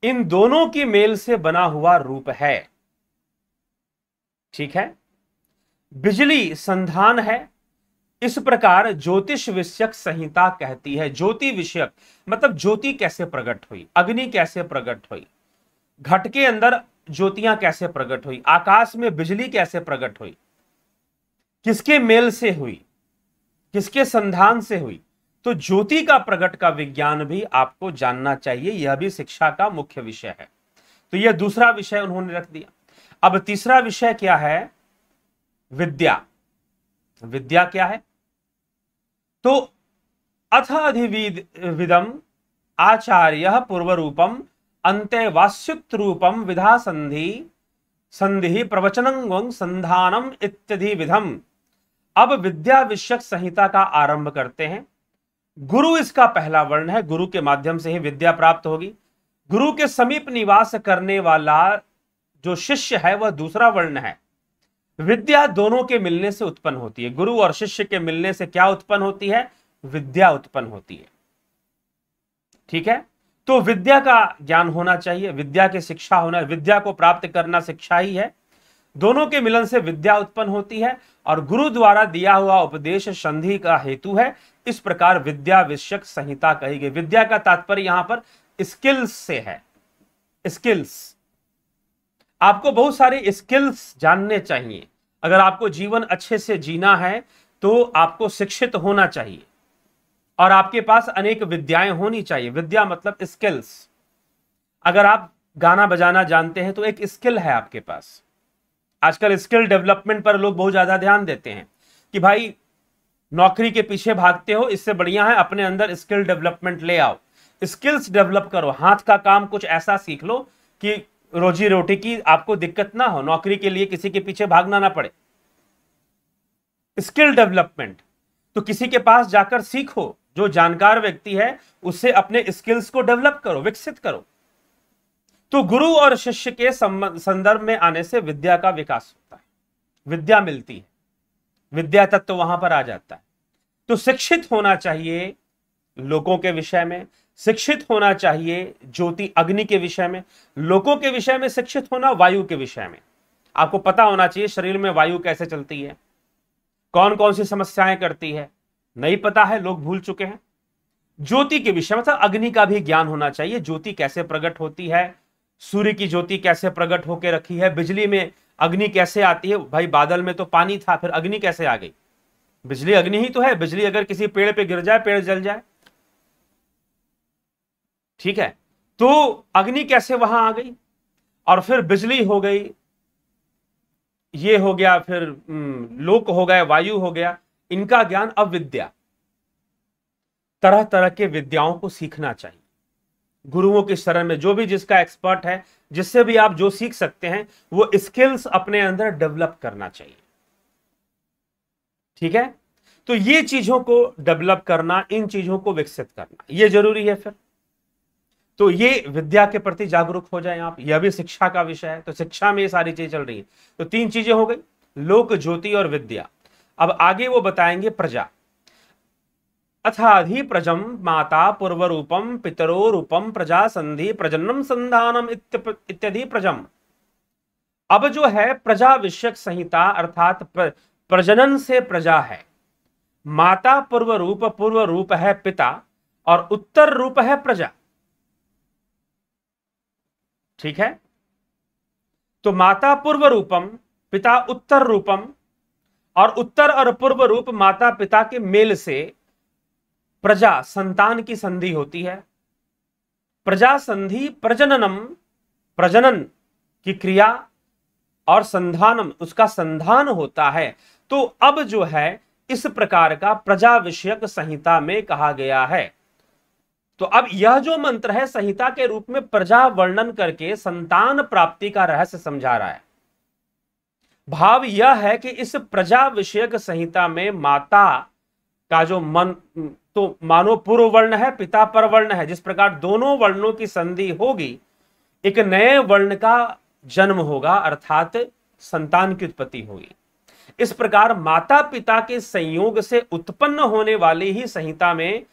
इन दोनों के मेल से बना हुआ रूप है ठीक है बिजली संधान है इस प्रकार ज्योतिष विषयक संहिता कहती है ज्योति विषयक मतलब ज्योति कैसे प्रकट हुई अग्नि कैसे प्रकट हुई घट के अंदर ज्योतियां कैसे प्रकट हुई आकाश में बिजली कैसे प्रकट हुई किसके मेल से हुई किसके संधान से हुई तो ज्योति का प्रकट का विज्ञान भी आपको जानना चाहिए यह भी शिक्षा का मुख्य विषय है तो यह दूसरा विषय उन्होंने रख दिया अब तीसरा विषय क्या है विद्या विद्या क्या है तो अथ अधिविदम आचार्य पूर्व रूपम अंत्यवास्युत रूपम विधा संधि संधि प्रवचनंग संधानम इत्यधि विधम अब विद्या विषयक संहिता का आरंभ करते हैं गुरु इसका पहला वर्ण है गुरु के माध्यम से ही विद्या प्राप्त होगी गुरु के समीप निवास करने वाला जो शिष्य है वह दूसरा वर्ण है विद्या दोनों के मिलने से उत्पन्न होती है गुरु और शिष्य के मिलने से क्या उत्पन्न होती है विद्या उत्पन्न होती है ठीक है तो विद्या का ज्ञान होना चाहिए विद्या के शिक्षा होना विद्या को प्राप्त करना शिक्षा ही है दोनों के मिलन से विद्या उत्पन्न होती है और गुरु द्वारा दिया हुआ उपदेश संधि का हेतु है इस प्रकार विद्या विषयक संहिता कही गई विद्या का तात्पर्य यहां पर स्किल्स से है स्किल्स आपको बहुत सारे स्किल्स जानने चाहिए अगर आपको जीवन अच्छे से जीना है तो आपको शिक्षित होना चाहिए और आपके पास अनेक विद्याएं होनी चाहिए विद्या मतलब स्किल्स अगर आप गाना बजाना जानते हैं तो एक स्किल है आपके पास आजकल स्किल डेवलपमेंट पर लोग बहुत ज़्यादा ध्यान देते हैं कि भाई नौकरी के पीछे भागते हो इससे बढ़िया है अपने अंदर स्किल डेवलपमेंट ले आओ स्किल्स डेवलप करो हाथ का काम कुछ ऐसा सीख लो कि रोजी रोटी की आपको दिक्कत ना हो नौकरी के लिए किसी के पीछे भागना ना पड़े स्किल डेवलपमेंट तो किसी के पास जाकर सीखो जो जानकार व्यक्ति है उससे अपने स्किल्स को डेवलप करो विकसित करो तो गुरु और शिष्य के संदर्भ में आने से विद्या का विकास होता है विद्या मिलती है विद्या तत्व तो वहां पर आ जाता है तो शिक्षित होना चाहिए लोगों के विषय में शिक्षित होना चाहिए ज्योति अग्नि के विषय में लोगों के विषय में शिक्षित होना वायु के विषय में आपको पता होना चाहिए शरीर में वायु कैसे चलती है कौन कौन सी समस्याएं करती है नहीं पता है लोग भूल चुके हैं ज्योति के विषय मतलब अग्नि का भी ज्ञान होना चाहिए ज्योति कैसे प्रकट होती है सूर्य की ज्योति कैसे प्रकट होकर रखी है बिजली में अग्नि कैसे आती है भाई बादल में तो पानी था फिर अग्नि कैसे आ गई बिजली अग्नि ही तो है बिजली अगर किसी पेड़ पे गिर जाए पेड़ जल जाए ठीक है तो अग्नि कैसे वहां आ गई और फिर बिजली हो गई ये हो गया फिर लोक हो गया वायु हो गया इनका ज्ञान अब विद्या तरह तरह के विद्याओं को सीखना चाहिए गुरुओं के शरण में जो भी जिसका एक्सपर्ट है जिससे भी आप जो सीख सकते हैं वो स्किल्स अपने अंदर डेवलप करना चाहिए ठीक है तो ये चीजों को डेवलप करना इन चीजों को विकसित करना ये जरूरी है फिर तो ये विद्या के प्रति जागरूक हो जाए आप यह भी शिक्षा का विषय है तो शिक्षा में ये सारी चीजें चल रही है तो तीन चीजें हो गई लोक ज्योति और विद्या अब आगे वो बताएंगे प्रजा अथाधि प्रजम माता पूर्व रूपम पितरो रूपम प्रजा संधि प्रजनम संधानम इत्यादि प्रजम अब जो है प्रजा विषयक संहिता अर्थात प्रजनन से प्रजा है माता पूर्व रूप पूर्व रूप है पिता और उत्तर रूप है प्रजा ठीक है तो माता पूर्व रूपम पिता उत्तर रूपम और उत्तर और पूर्व रूप माता पिता के मेल से प्रजा संतान की संधि होती है प्रजा संधि प्रजननम प्रजनन की क्रिया और संधानम उसका संधान होता है तो अब जो है इस प्रकार का प्रजा विषयक संहिता में कहा गया है तो अब यह जो मंत्र है संहिता के रूप में प्रजा वर्णन करके संतान प्राप्ति का रहस्य समझा रहा है भाव यह है कि इस प्रजा विषयक संहिता में माता का जो मन तो मानो पूर्व वर्ण है पिता पर वर्ण है जिस प्रकार दोनों वर्णों की संधि होगी एक नए वर्ण का जन्म होगा अर्थात संतान की उत्पत्ति होगी इस प्रकार माता पिता के संयोग से उत्पन्न होने वाली ही संहिता में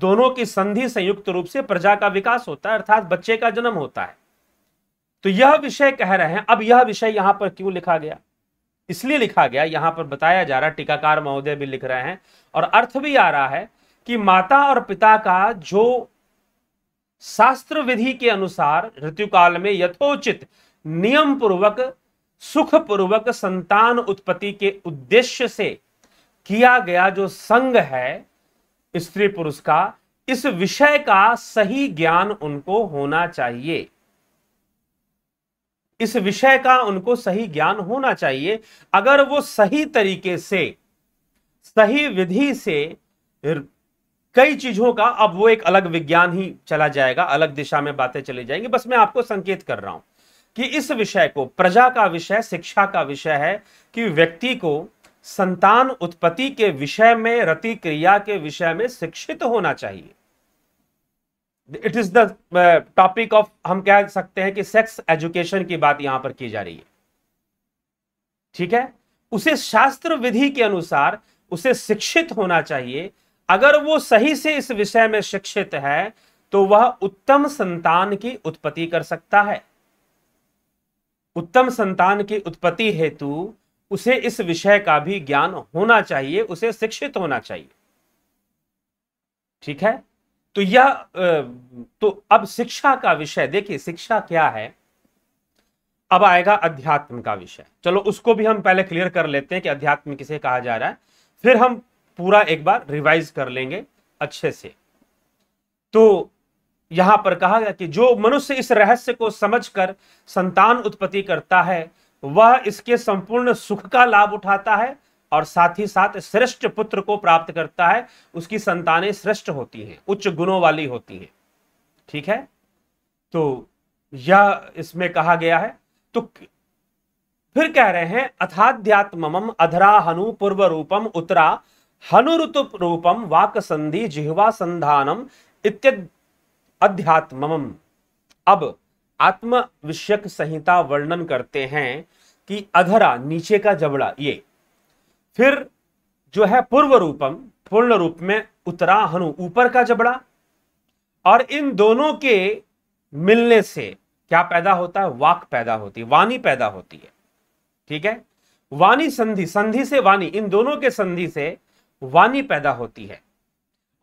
दोनों की संधि संयुक्त रूप से प्रजा का विकास होता है अर्थात बच्चे का जन्म होता है तो यह विषय कह रहे हैं अब यह विषय यहां पर क्यों लिखा गया इसलिए लिखा गया यहां पर बताया जा रहा है टीकाकार महोदय भी लिख रहे हैं और अर्थ भी आ रहा है कि माता और पिता का जो शास्त्र विधि के अनुसार ऋतुकाल में यथोचित नियम पूर्वक सुख पूर्वक संतान उत्पत्ति के उद्देश्य से किया गया जो संग है स्त्री पुरुष का इस विषय का सही ज्ञान उनको होना चाहिए इस विषय का उनको सही ज्ञान होना चाहिए अगर वो सही तरीके से सही विधि से कई चीजों का अब वो एक अलग विज्ञान ही चला जाएगा अलग दिशा में बातें चली जाएंगी बस मैं आपको संकेत कर रहा हूं कि इस विषय को प्रजा का विषय शिक्षा का विषय है कि व्यक्ति को संतान उत्पत्ति के विषय में रति क्रिया के विषय में शिक्षित होना चाहिए it is the topic of हम कह सकते हैं कि सेक्स एजुकेशन की बात यहां पर की जा रही है ठीक है उसे शास्त्र विधि के अनुसार उसे शिक्षित होना चाहिए अगर वो सही से इस विषय में शिक्षित है तो वह उत्तम संतान की उत्पत्ति कर सकता है उत्तम संतान की उत्पत्ति हेतु उसे इस विषय का भी ज्ञान होना चाहिए उसे शिक्षित होना चाहिए ठीक है तो यह तो अब शिक्षा का विषय देखिए शिक्षा क्या है अब आएगा अध्यात्म का विषय चलो उसको भी हम पहले क्लियर कर लेते हैं कि अध्यात्म किसे कहा जा रहा है फिर हम पूरा एक बार रिवाइज कर लेंगे अच्छे से तो यहां पर कहा गया कि जो मनुष्य इस रहस्य को समझकर संतान उत्पत्ति करता है वह इसके संपूर्ण सुख का लाभ उठाता है और साथ ही साथ श्रेष्ठ पुत्र को प्राप्त करता है उसकी संतानें श्रेष्ठ होती हैं उच्च गुणों वाली होती हैं ठीक है तो यह इसमें कहा गया है तो फिर कह रहे हैं अथाध्यात्मम अधरा हनु पूर्व रूपम उतरा हनु ऋतु रूपम वाक संधि जिहवा संधानम इत्यध्यात्म अध्यात्मम अब आत्म विषयक संहिता वर्णन करते हैं कि अधरा नीचे का जबड़ा ये फिर जो है पूर्व रूपम पूर्ण रूप में हनु ऊपर का जबड़ा और इन दोनों के मिलने से क्या पैदा होता है वाक पैदा होती है वाणी पैदा होती है ठीक है वाणी संधि संधि से वाणी इन दोनों के संधि से वाणी पैदा होती है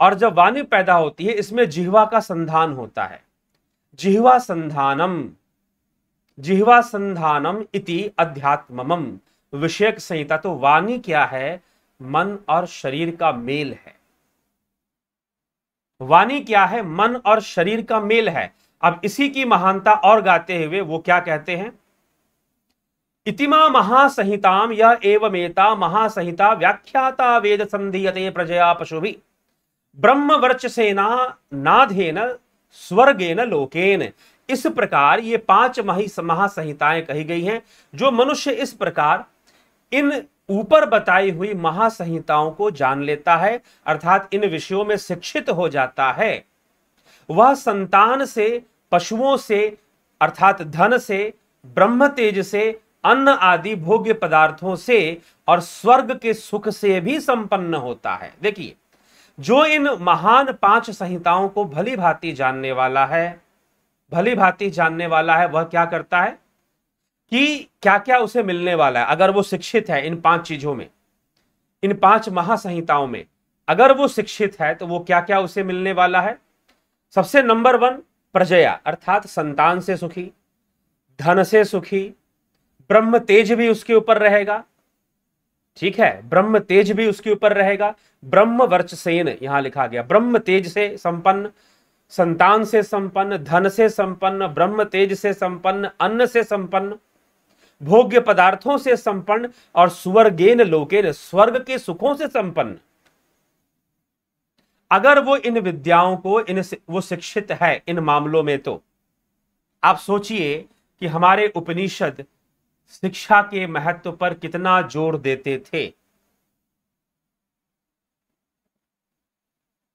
और जब वाणी पैदा होती है इसमें जिहवा का संधान होता है जिह्वासंधानम जिह्वासंधानम इति अध्यात्मम विषयक संहिता तो वाणी क्या है मन और शरीर का मेल है वाणी क्या है मन और शरीर का मेल है अब इसी की महानता और गाते हुए वो क्या कहते हैं इतिमा महासंहिताम यह एवमेता महासंहिता व्याख्याता वेद संधीयते प्रजया पशु भी ब्रह्म नाधेन स्वर्गेन लोकेन इस प्रकार ये पांच मही महासंहिताएं कही गई हैं जो मनुष्य इस प्रकार इन ऊपर बताई हुई महासंहिताओं को जान लेता है अर्थात इन विषयों में शिक्षित हो जाता है वह संतान से पशुओं से अर्थात धन से ब्रह्म तेज से अन्न आदि भोग्य पदार्थों से और स्वर्ग के सुख से भी संपन्न होता है देखिए जो इन महान पांच संहिताओं को भली भांति जानने वाला है भली भांति जानने वाला है वह क्या करता है कि क्या क्या उसे मिलने वाला है अगर वो शिक्षित है इन पांच चीजों में इन पांच महासंहिताओं में अगर वो शिक्षित है तो वो क्या क्या उसे मिलने वाला है सबसे नंबर वन प्रजया अर्थात संतान से सुखी धन से सुखी ब्रह्म तेज भी उसके ऊपर रहेगा ठीक है ब्रह्म तेज भी उसके ऊपर रहेगा ब्रह्म वर्चसेन यहां लिखा गया ब्रह्म तेज से संपन्न संतान से संपन्न धन से संपन्न ब्रह्म तेज से संपन्न अन्न से संपन्न भोग्य पदार्थों से संपन्न और स्वर्गेन लोकेन स्वर्ग के सुखों से संपन्न अगर वो इन विद्याओं को इन वो शिक्षित है इन मामलों में तो आप सोचिए कि हमारे उपनिषद शिक्षा के महत्व पर कितना जोर देते थे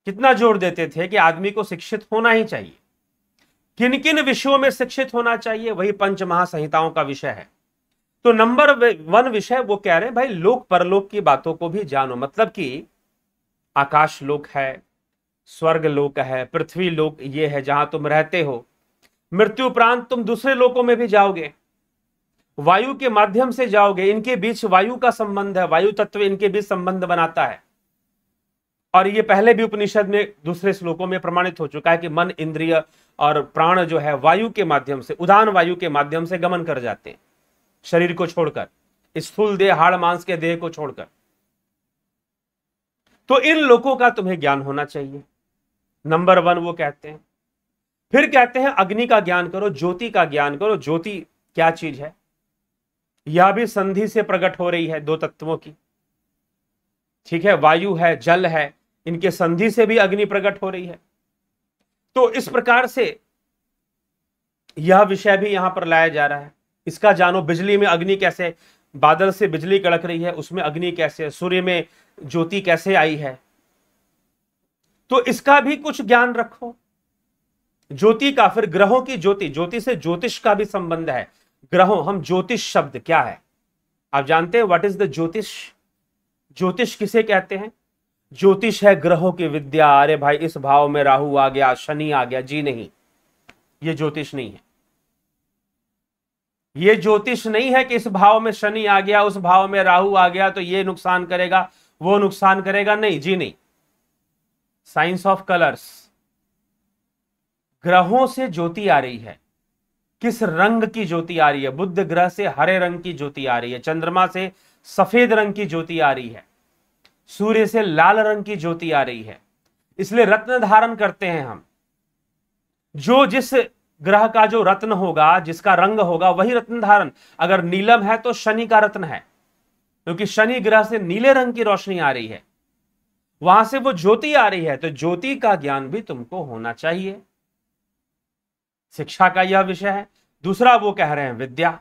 कितना जोर देते थे कि आदमी को शिक्षित होना ही चाहिए किन किन विषयों में शिक्षित होना चाहिए वही पंच महासंहिताओं का विषय है तो नंबर वन विषय वो कह रहे हैं भाई लोक परलोक की बातों को भी जानो मतलब कि आकाश लोक है स्वर्ग लोक है पृथ्वी लोक ये है जहां तुम रहते हो मृत्यु उपरांत तुम दूसरे लोकों में भी जाओगे वायु के माध्यम से जाओगे इनके बीच वायु का संबंध है वायु तत्व इनके बीच संबंध बनाता है और ये पहले भी उपनिषद में दूसरे श्लोकों में प्रमाणित हो चुका है कि मन इंद्रिय और प्राण जो है वायु के माध्यम से उदान वायु के माध्यम से गमन कर जाते हैं शरीर को छोड़कर स्थूल देह हाड़ मांस के देह को छोड़कर तो इन लोगों का तुम्हें ज्ञान होना चाहिए नंबर वन वो कहते हैं फिर कहते हैं अग्नि का ज्ञान करो ज्योति का ज्ञान करो ज्योति क्या चीज है यह भी संधि से प्रकट हो रही है दो तत्वों की ठीक है वायु है जल है इनके संधि से भी अग्नि प्रकट हो रही है तो इस प्रकार से यह विषय भी यहां पर लाया जा रहा है इसका जानो बिजली में अग्नि कैसे बादल से बिजली कड़क रही है उसमें अग्नि कैसे सूर्य में ज्योति कैसे आई है तो इसका भी कुछ ज्ञान रखो ज्योति का फिर ग्रहों की ज्योति ज्योति से ज्योतिष का भी संबंध है ग्रहों हम ज्योतिष शब्द क्या है आप जानते हैं व्हाट इज द ज्योतिष ज्योतिष किसे कहते हैं ज्योतिष है ग्रहों की विद्या अरे भाई इस भाव में राहु आ गया शनि आ गया जी नहीं ये ज्योतिष नहीं है ये ज्योतिष नहीं है कि इस भाव में शनि आ गया उस भाव में राहु आ गया तो ये नुकसान करेगा वो नुकसान करेगा नहीं जी नहीं साइंस ऑफ कलर्स ग्रहों से ज्योति आ रही है किस रंग की ज्योति आ रही है बुद्ध ग्रह से हरे रंग की ज्योति आ रही है चंद्रमा से सफेद रंग की ज्योति आ रही है सूर्य से लाल रंग की ज्योति आ रही है इसलिए रत्न धारण करते हैं हम जो जिस ग्रह का जो रत्न होगा जिसका रंग होगा वही रत्न धारण अगर नीलम है तो शनि का रत्न है क्योंकि शनि ग्रह से नीले रंग की रोशनी आ रही है वहां से वो ज्योति आ रही है तो ज्योति का ज्ञान भी तुमको होना चाहिए शिक्षा का यह विषय है दूसरा वो कह रहे हैं विद्या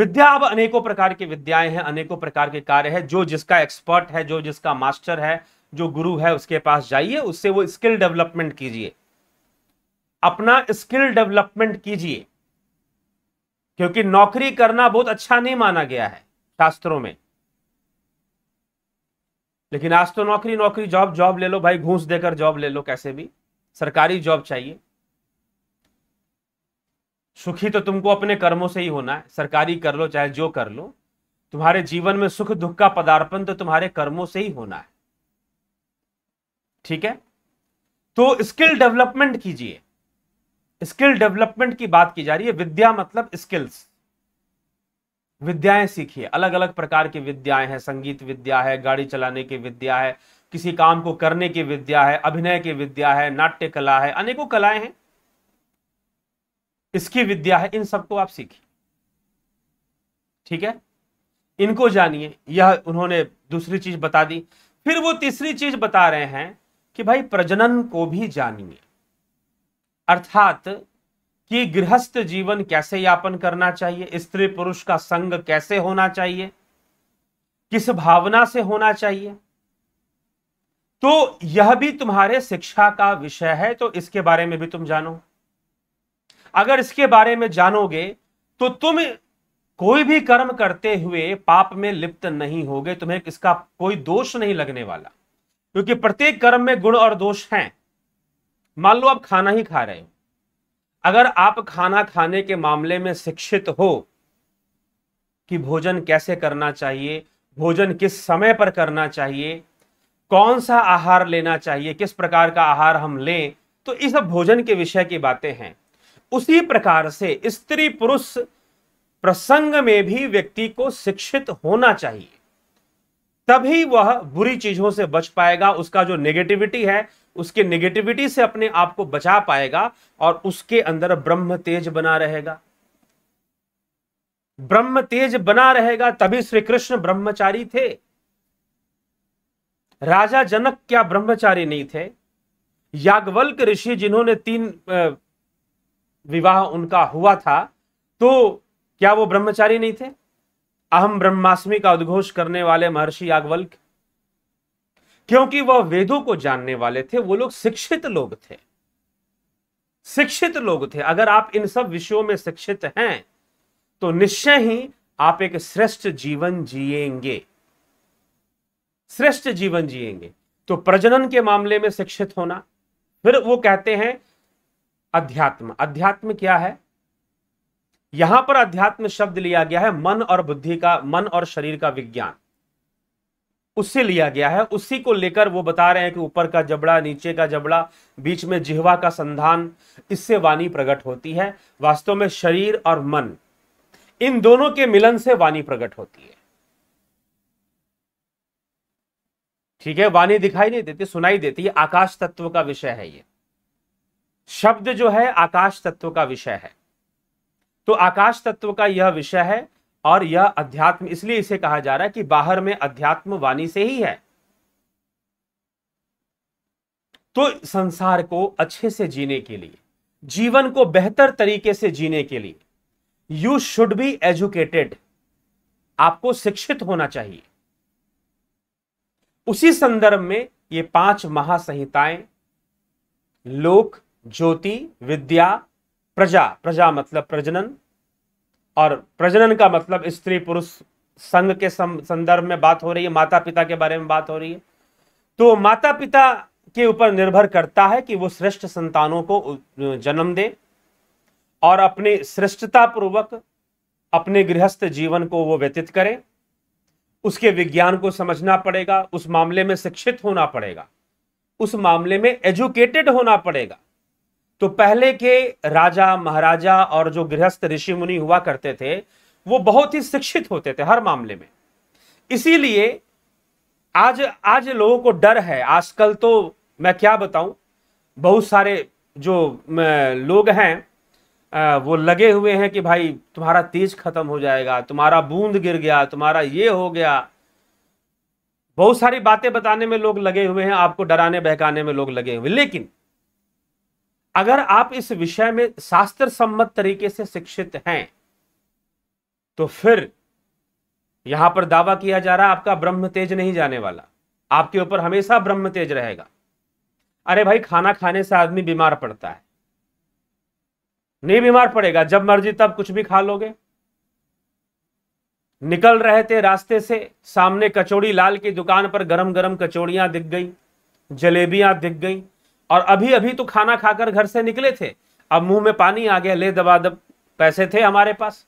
विद्या अब अनेकों प्रकार की विद्याएं हैं अनेकों प्रकार के कार्य है जो जिसका एक्सपर्ट है जो जिसका मास्टर है जो गुरु है उसके पास जाइए उससे वो स्किल डेवलपमेंट कीजिए अपना स्किल डेवलपमेंट कीजिए क्योंकि नौकरी करना बहुत अच्छा नहीं माना गया है शास्त्रों में लेकिन आज तो नौकरी नौकरी जॉब जॉब ले लो भाई घूस देकर जॉब ले लो कैसे भी सरकारी जॉब चाहिए सुखी तो तुमको अपने कर्मों से ही होना है सरकारी कर लो चाहे जो कर लो तुम्हारे जीवन में सुख दुख का पदार्पण तो तुम्हारे कर्मों से ही होना है ठीक है तो स्किल डेवलपमेंट कीजिए स्किल डेवलपमेंट की बात की जा रही है विद्या मतलब स्किल्स विद्याएं सीखिए अलग अलग प्रकार की विद्याएं हैं संगीत विद्या है गाड़ी चलाने की विद्या है किसी काम को करने की विद्या है अभिनय की विद्या है नाट्य कला है अनेकों कलाएं हैं इसकी विद्या है इन सबको आप सीखिए ठीक है इनको जानिए यह उन्होंने दूसरी चीज बता दी फिर वो तीसरी चीज बता रहे हैं कि भाई प्रजनन को भी जानिए अर्थात कि गृहस्थ जीवन कैसे यापन करना चाहिए स्त्री पुरुष का संग कैसे होना चाहिए किस भावना से होना चाहिए तो यह भी तुम्हारे शिक्षा का विषय है तो इसके बारे में भी तुम जानो अगर इसके बारे में जानोगे तो तुम कोई भी कर्म करते हुए पाप में लिप्त नहीं होगे तुम्हें इसका कोई दोष नहीं लगने वाला क्योंकि प्रत्येक कर्म में गुण और दोष हैं मान लो आप खाना ही खा रहे हो अगर आप खाना खाने के मामले में शिक्षित हो कि भोजन कैसे करना चाहिए भोजन किस समय पर करना चाहिए कौन सा आहार लेना चाहिए किस प्रकार का आहार हम लें तो इस भोजन के विषय की बातें हैं उसी प्रकार से स्त्री पुरुष प्रसंग में भी व्यक्ति को शिक्षित होना चाहिए तभी वह बुरी चीजों से बच पाएगा उसका जो नेगेटिविटी है उसके नेगेटिविटी से अपने आप को बचा पाएगा और उसके अंदर ब्रह्म तेज बना रहेगा ब्रह्म तेज बना रहेगा तभी श्री कृष्ण ब्रह्मचारी थे राजा जनक क्या ब्रह्मचारी नहीं थे याग्वल्क ऋषि जिन्होंने तीन विवाह उनका हुआ था तो क्या वो ब्रह्मचारी नहीं थे अहम ब्रह्मास्मि का उद्घोष करने वाले महर्षि यागवल्क क्योंकि वह वेदों को जानने वाले थे वो लोग शिक्षित लोग थे शिक्षित लोग थे अगर आप इन सब विषयों में शिक्षित हैं तो निश्चय ही आप एक श्रेष्ठ जीवन जिएंगे श्रेष्ठ जीवन जिएंगे तो प्रजनन के मामले में शिक्षित होना फिर वो कहते हैं अध्यात्म अध्यात्म क्या है यहां पर अध्यात्म शब्द लिया गया है मन और बुद्धि का मन और शरीर का विज्ञान उससे लिया गया है उसी को लेकर वो बता रहे हैं कि ऊपर का जबड़ा नीचे का जबड़ा बीच में जिहवा का संधान इससे वाणी प्रकट होती है वास्तव में शरीर और मन इन दोनों के मिलन से वाणी प्रकट होती है ठीक है वाणी दिखाई नहीं देती सुनाई देती है आकाश तत्व का विषय है ये शब्द जो है आकाश तत्व का विषय है तो आकाश तत्व का यह विषय है और यह अध्यात्म इसलिए इसे कहा जा रहा है कि बाहर में अध्यात्म वाणी से ही है तो संसार को अच्छे से जीने के लिए जीवन को बेहतर तरीके से जीने के लिए यू शुड बी एजुकेटेड आपको शिक्षित होना चाहिए उसी संदर्भ में ये पांच महासंहिताएं लोक ज्योति विद्या प्रजा प्रजा मतलब प्रजनन और प्रजनन का मतलब स्त्री पुरुष संघ के संदर्भ में बात हो रही है माता पिता के बारे में बात हो रही है तो माता पिता के ऊपर निर्भर करता है कि वो श्रेष्ठ संतानों को जन्म दे और अपने श्रेष्ठता पूर्वक अपने गृहस्थ जीवन को वो व्यतीत करें उसके विज्ञान को समझना पड़ेगा उस मामले में शिक्षित होना पड़ेगा उस मामले में एजुकेटेड होना पड़ेगा तो पहले के राजा महाराजा और जो गृहस्थ ऋषि मुनि हुआ करते थे वो बहुत ही शिक्षित होते थे हर मामले में इसीलिए आज आज लोगों को डर है आजकल तो मैं क्या बताऊं बहुत सारे जो लोग हैं वो लगे हुए हैं कि भाई तुम्हारा तेज खत्म हो जाएगा तुम्हारा बूंद गिर गया तुम्हारा ये हो गया बहुत सारी बातें बताने में लोग लगे हुए हैं आपको डराने बहकाने में लोग लगे हुए लेकिन अगर आप इस विषय में शास्त्र सम्मत तरीके से शिक्षित हैं तो फिर यहां पर दावा किया जा रहा आपका ब्रह्म तेज नहीं जाने वाला आपके ऊपर हमेशा ब्रह्म तेज रहेगा अरे भाई खाना खाने से आदमी बीमार पड़ता है नहीं बीमार पड़ेगा जब मर्जी तब कुछ भी खा लोगे निकल रहे थे रास्ते से सामने कचौड़ी लाल की दुकान पर गरम गरम कचौड़ियां दिख गई जलेबियां दिख गई और अभी अभी तो खाना खाकर घर से निकले थे अब मुंह में पानी आ गया ले दबा दब पैसे थे हमारे पास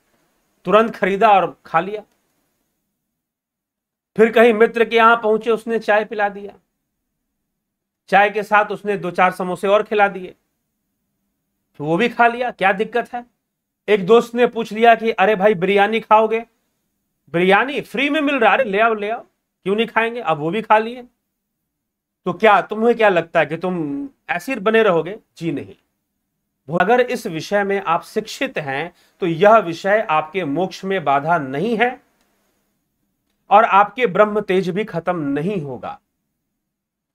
तुरंत खरीदा और खा लिया फिर कहीं मित्र के यहां पहुंचे उसने चाय पिला दिया चाय के साथ उसने दो चार समोसे और खिला दिए तो वो भी खा लिया क्या दिक्कत है एक दोस्त ने पूछ लिया कि अरे भाई बिरयानी खाओगे बिरयानी फ्री में मिल रहा अरे ले आओ ले आओ क्यों नहीं खाएंगे अब वो भी खा लिए तो क्या तुम्हें क्या लगता है कि तुम ऐसे बने रहोगे जी नहीं अगर इस विषय में आप शिक्षित हैं तो यह विषय आपके मोक्ष में बाधा नहीं है और आपके ब्रह्म तेज भी खत्म नहीं होगा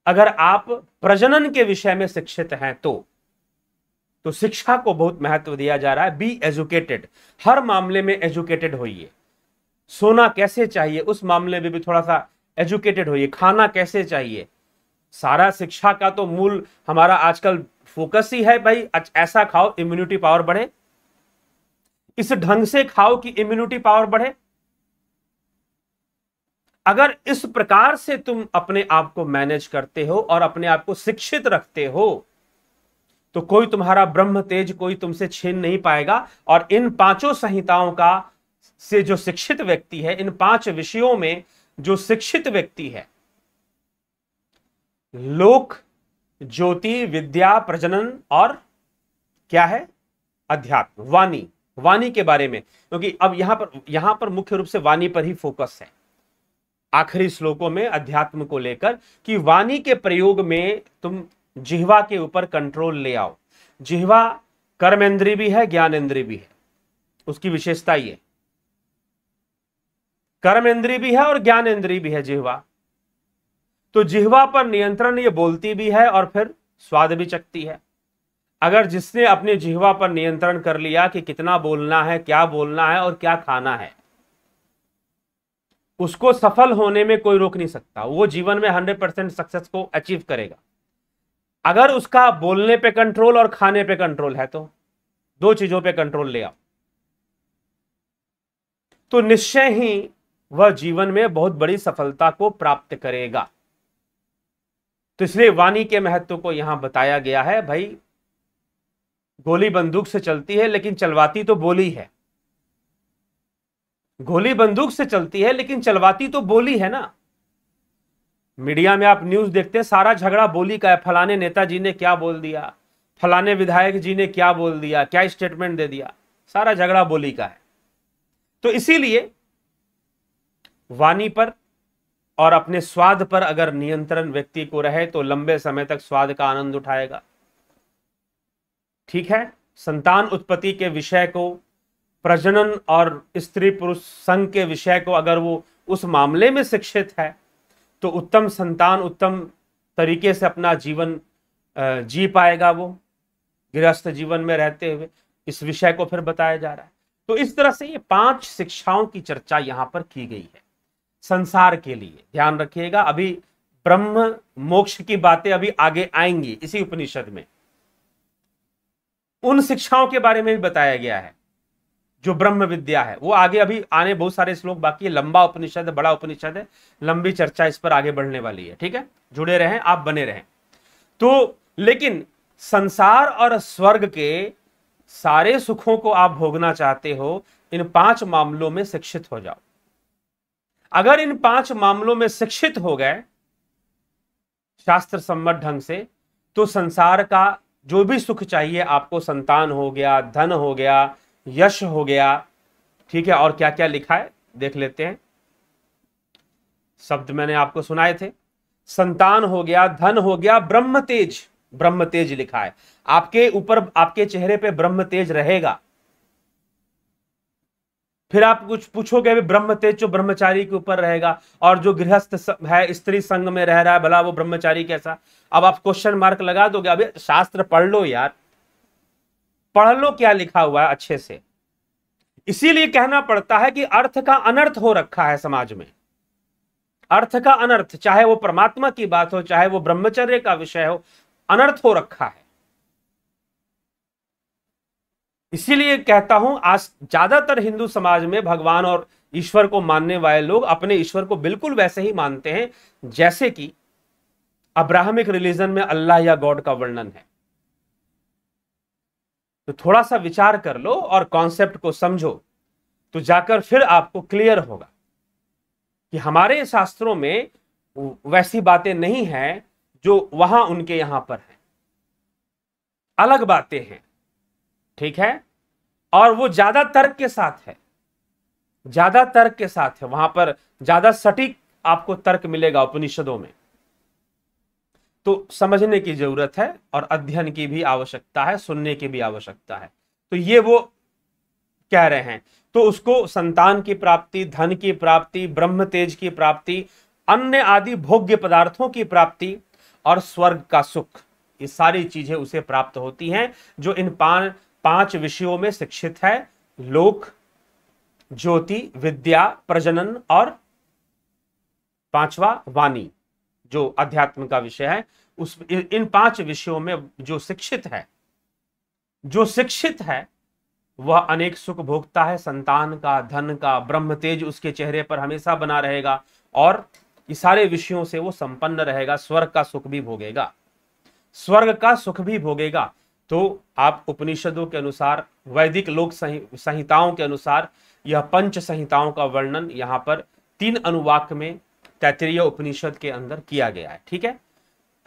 अगर आप प्रजनन के विषय में शिक्षित हैं तो तो शिक्षा को बहुत महत्व दिया जा रहा है बी एजुकेटेड हर मामले में एजुकेटेड होइए सोना कैसे चाहिए उस मामले में भी थोड़ा सा एजुकेटेड होइए खाना कैसे चाहिए सारा शिक्षा का तो मूल हमारा आजकल फोकस ही है भाई ऐसा खाओ इम्यूनिटी पावर बढ़े इस ढंग से खाओ कि इम्यूनिटी पावर बढ़े अगर इस प्रकार से तुम अपने आप को मैनेज करते हो और अपने आप को शिक्षित रखते हो तो कोई तुम्हारा ब्रह्म तेज कोई तुमसे छीन नहीं पाएगा और इन पांचों संहिताओं का से जो शिक्षित व्यक्ति है इन पांच विषयों में जो शिक्षित व्यक्ति है लोक ज्योति विद्या प्रजनन और क्या है अध्यात्म वाणी वाणी के बारे में क्योंकि अब यहां पर यहां पर मुख्य रूप से वाणी पर ही फोकस है आखिरी श्लोकों में अध्यात्म को लेकर कि वाणी के प्रयोग में तुम जिहवा के ऊपर कंट्रोल ले आओ जिहवा कर्मेंद्री भी है इंद्रिय भी है उसकी विशेषता ये इंद्रिय भी है और इंद्रिय भी है जिहवा तो जिहवा पर नियंत्रण ये बोलती भी है और फिर स्वाद भी चखती है अगर जिसने अपने जिहवा पर नियंत्रण कर लिया कि कितना बोलना है क्या बोलना है और क्या खाना है उसको सफल होने में कोई रोक नहीं सकता वो जीवन में हंड्रेड परसेंट सक्सेस को अचीव करेगा अगर उसका बोलने पे कंट्रोल और खाने पे कंट्रोल है तो दो चीजों पे कंट्रोल ले आओ तो निश्चय ही वह जीवन में बहुत बड़ी सफलता को प्राप्त करेगा तो इसलिए वाणी के महत्व को यहां बताया गया है भाई गोली बंदूक से चलती है लेकिन चलवाती तो बोली है गोली बंदूक से चलती है लेकिन चलवाती तो बोली है ना मीडिया में आप न्यूज देखते हैं सारा झगड़ा बोली का है फलाने नेता जी ने क्या बोल दिया फलाने विधायक जी ने क्या बोल दिया क्या स्टेटमेंट दे दिया सारा झगड़ा बोली का है तो इसीलिए वाणी पर और अपने स्वाद पर अगर नियंत्रण व्यक्ति को रहे तो लंबे समय तक स्वाद का आनंद उठाएगा ठीक है संतान उत्पत्ति के विषय को प्रजनन और स्त्री पुरुष संघ के विषय को अगर वो उस मामले में शिक्षित है तो उत्तम संतान उत्तम तरीके से अपना जीवन जी पाएगा वो गृहस्थ जीवन में रहते हुए इस विषय को फिर बताया जा रहा है तो इस तरह से ये पांच शिक्षाओं की चर्चा यहाँ पर की गई है संसार के लिए ध्यान रखिएगा अभी ब्रह्म मोक्ष की बातें अभी आगे आएंगी इसी उपनिषद में उन शिक्षाओं के बारे में भी बताया गया है जो ब्रह्म विद्या है वो आगे अभी आने बहुत सारे श्लोक बाकी है लंबा उपनिषद है बड़ा उपनिषद है लंबी चर्चा इस पर आगे बढ़ने वाली है ठीक है जुड़े रहें आप बने रहें तो लेकिन संसार और स्वर्ग के सारे सुखों को आप भोगना चाहते हो इन पांच मामलों में शिक्षित हो जाओ अगर इन पांच मामलों में शिक्षित हो गए शास्त्र सम्मत ढंग से तो संसार का जो भी सुख चाहिए आपको संतान हो गया धन हो गया यश हो गया ठीक है और क्या क्या लिखा है देख लेते हैं शब्द मैंने आपको सुनाए थे संतान हो गया धन हो गया ब्रह्म तेज ब्रह्म तेज लिखा है आपके ऊपर आपके चेहरे पे ब्रह्म तेज रहेगा फिर आप कुछ पूछोगे भी ब्रह्म तेज जो ब्रह्मचारी के ऊपर रहेगा और जो गृहस्थ है स्त्री संघ में रह रहा है भला वो ब्रह्मचारी कैसा अब आप क्वेश्चन मार्क लगा दोगे अभी शास्त्र पढ़ लो यार पढ़ लो क्या लिखा हुआ है अच्छे से इसीलिए कहना पड़ता है कि अर्थ का अनर्थ हो रखा है समाज में अर्थ का अनर्थ चाहे वो परमात्मा की बात हो चाहे वो ब्रह्मचर्य का विषय हो अनर्थ हो रखा है इसीलिए कहता हूं आज ज्यादातर हिंदू समाज में भगवान और ईश्वर को मानने वाले लोग अपने ईश्वर को बिल्कुल वैसे ही मानते हैं जैसे कि अब्राहमिक रिलीजन में अल्लाह या गॉड का वर्णन है तो थोड़ा सा विचार कर लो और कॉन्सेप्ट को समझो तो जाकर फिर आपको क्लियर होगा कि हमारे शास्त्रों में वैसी बातें नहीं है जो वहां उनके यहां पर हैं अलग बातें हैं ठीक है और वो ज्यादा तर्क के साथ है ज्यादा तर्क के साथ है वहां पर ज्यादा सटीक आपको तर्क मिलेगा उपनिषदों में तो समझने की जरूरत है और अध्ययन की भी आवश्यकता है सुनने की भी आवश्यकता है तो ये वो कह रहे हैं तो उसको संतान की प्राप्ति धन की प्राप्ति ब्रह्म तेज की प्राप्ति अन्य आदि भोग्य पदार्थों की प्राप्ति और स्वर्ग का सुख ये सारी चीजें उसे प्राप्त होती हैं जो इन पांच पांच विषयों में शिक्षित है लोक ज्योति विद्या प्रजनन और पांचवा वाणी जो अध्यात्म का विषय है उस इन पांच विषयों में जो शिक्षित है जो शिक्षित है वह अनेक सुख भोगता है संतान का धन का ब्रह्म तेज उसके चेहरे पर हमेशा बना रहेगा और ये सारे विषयों से वो संपन्न रहेगा स्वर्ग का सुख भी भोगेगा स्वर्ग का सुख भी भोगेगा तो आप उपनिषदों के अनुसार वैदिक लोक संहिताओं के अनुसार यह पंच संहिताओं का वर्णन यहाँ पर तीन अनुवाक में तैतरीय उपनिषद के अंदर किया गया है ठीक है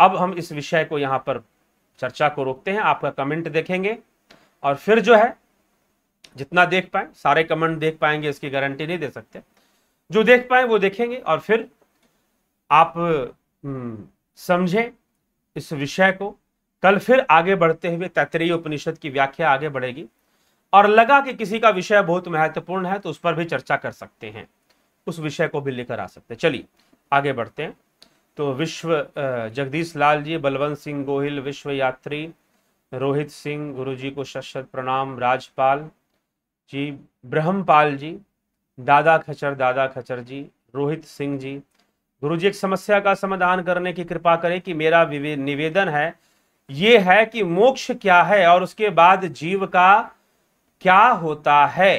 अब हम इस विषय को यहाँ पर चर्चा को रोकते हैं आपका कमेंट देखेंगे और फिर जो है जितना देख पाए सारे कमेंट देख पाएंगे इसकी गारंटी नहीं दे सकते जो देख पाए वो देखेंगे और फिर आप हम्म, समझें इस विषय को कल फिर आगे बढ़ते हुए तैतरीय उपनिषद की व्याख्या आगे बढ़ेगी और लगा कि किसी का विषय बहुत महत्वपूर्ण है तो उस पर भी चर्चा कर सकते हैं उस विषय को भी लेकर आ सकते हैं चलिए आगे बढ़ते हैं तो विश्व जगदीश लाल जी बलवंत सिंह गोहिल विश्व यात्री रोहित सिंह गुरु जी को शशद प्रणाम राजपाल जी ब्रह्मपाल जी दादा खचर दादा खचर जी रोहित सिंह जी गुरु जी एक समस्या का समाधान करने की कृपा करें कि मेरा निवेदन है ये है कि मोक्ष क्या है और उसके बाद जीव का क्या होता है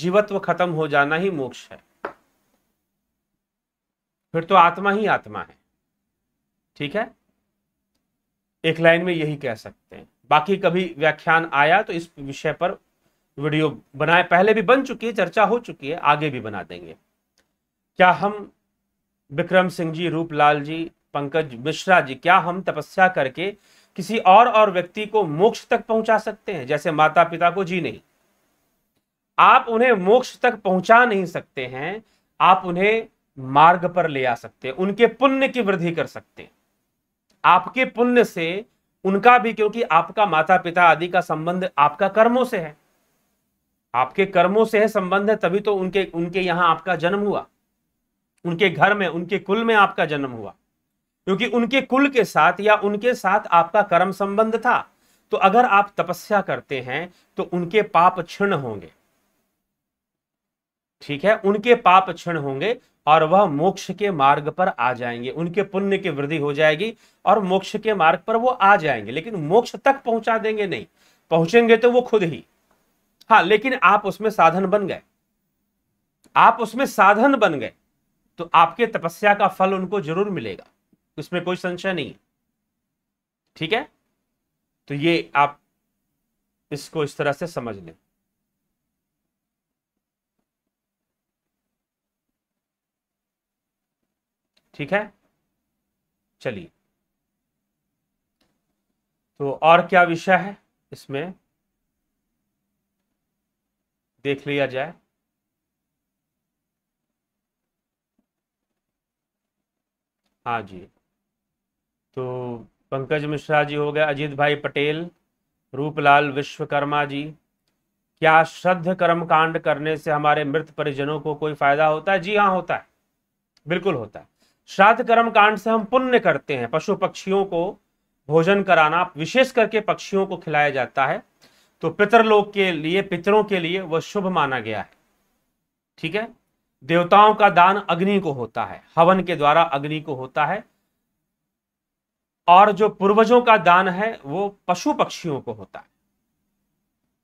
जीवत्व खत्म हो जाना ही मोक्ष है फिर तो आत्मा ही आत्मा है ठीक है एक लाइन में यही कह सकते हैं बाकी कभी व्याख्यान आया तो इस विषय पर वीडियो बनाए पहले भी बन चुकी है चर्चा हो चुकी है आगे भी बना देंगे क्या हम विक्रम सिंह जी रूपलाल जी पंकज मिश्रा जी क्या हम तपस्या करके किसी और और व्यक्ति को मोक्ष तक पहुंचा सकते हैं जैसे माता पिता को जी नहीं आप उन्हें मोक्ष तक पहुंचा नहीं सकते हैं आप उन्हें मार्ग पर ले आ सकते हैं उनके पुण्य की वृद्धि कर सकते हैं आपके पुण्य से उनका भी क्योंकि आपका माता पिता आदि का संबंध आपका कर्मों से है आपके कर्मों से है संबंध है तभी तो उनके उनके यहां आपका जन्म हुआ उनके घर में उनके कुल में आपका जन्म हुआ क्योंकि उनके कुल के साथ या उनके साथ आपका कर्म संबंध था तो अगर आप तपस्या करते हैं तो उनके पाप क्षण होंगे ठीक है उनके पाप क्षण होंगे और वह मोक्ष के मार्ग पर आ जाएंगे उनके पुण्य की वृद्धि हो जाएगी और मोक्ष के मार्ग पर वो आ जाएंगे लेकिन मोक्ष तक पहुंचा देंगे नहीं पहुंचेंगे तो वो खुद ही हाँ लेकिन आप उसमें साधन बन गए आप उसमें साधन बन गए तो आपके तपस्या का फल उनको जरूर मिलेगा उसमें कोई संशय नहीं ठीक है तो ये आप इसको इस तरह से समझ लें ठीक है चलिए तो और क्या विषय है इसमें देख लिया जाए हाँ जी तो पंकज मिश्रा जी हो गए अजीत भाई पटेल रूपलाल विश्वकर्मा जी क्या श्रद्ध कर्म कांड करने से हमारे मृत परिजनों को कोई फायदा होता है जी हाँ होता है बिल्कुल होता है श्राद्ध कर्म कांड से हम पुण्य करते हैं पशु पक्षियों को भोजन कराना विशेष करके पक्षियों को खिलाया जाता है तो पितरलोक के लिए पितरों के लिए वह शुभ माना गया है ठीक है देवताओं का दान अग्नि को होता है हवन के द्वारा अग्नि को होता है और जो पूर्वजों का दान है वो पशु पक्षियों को होता है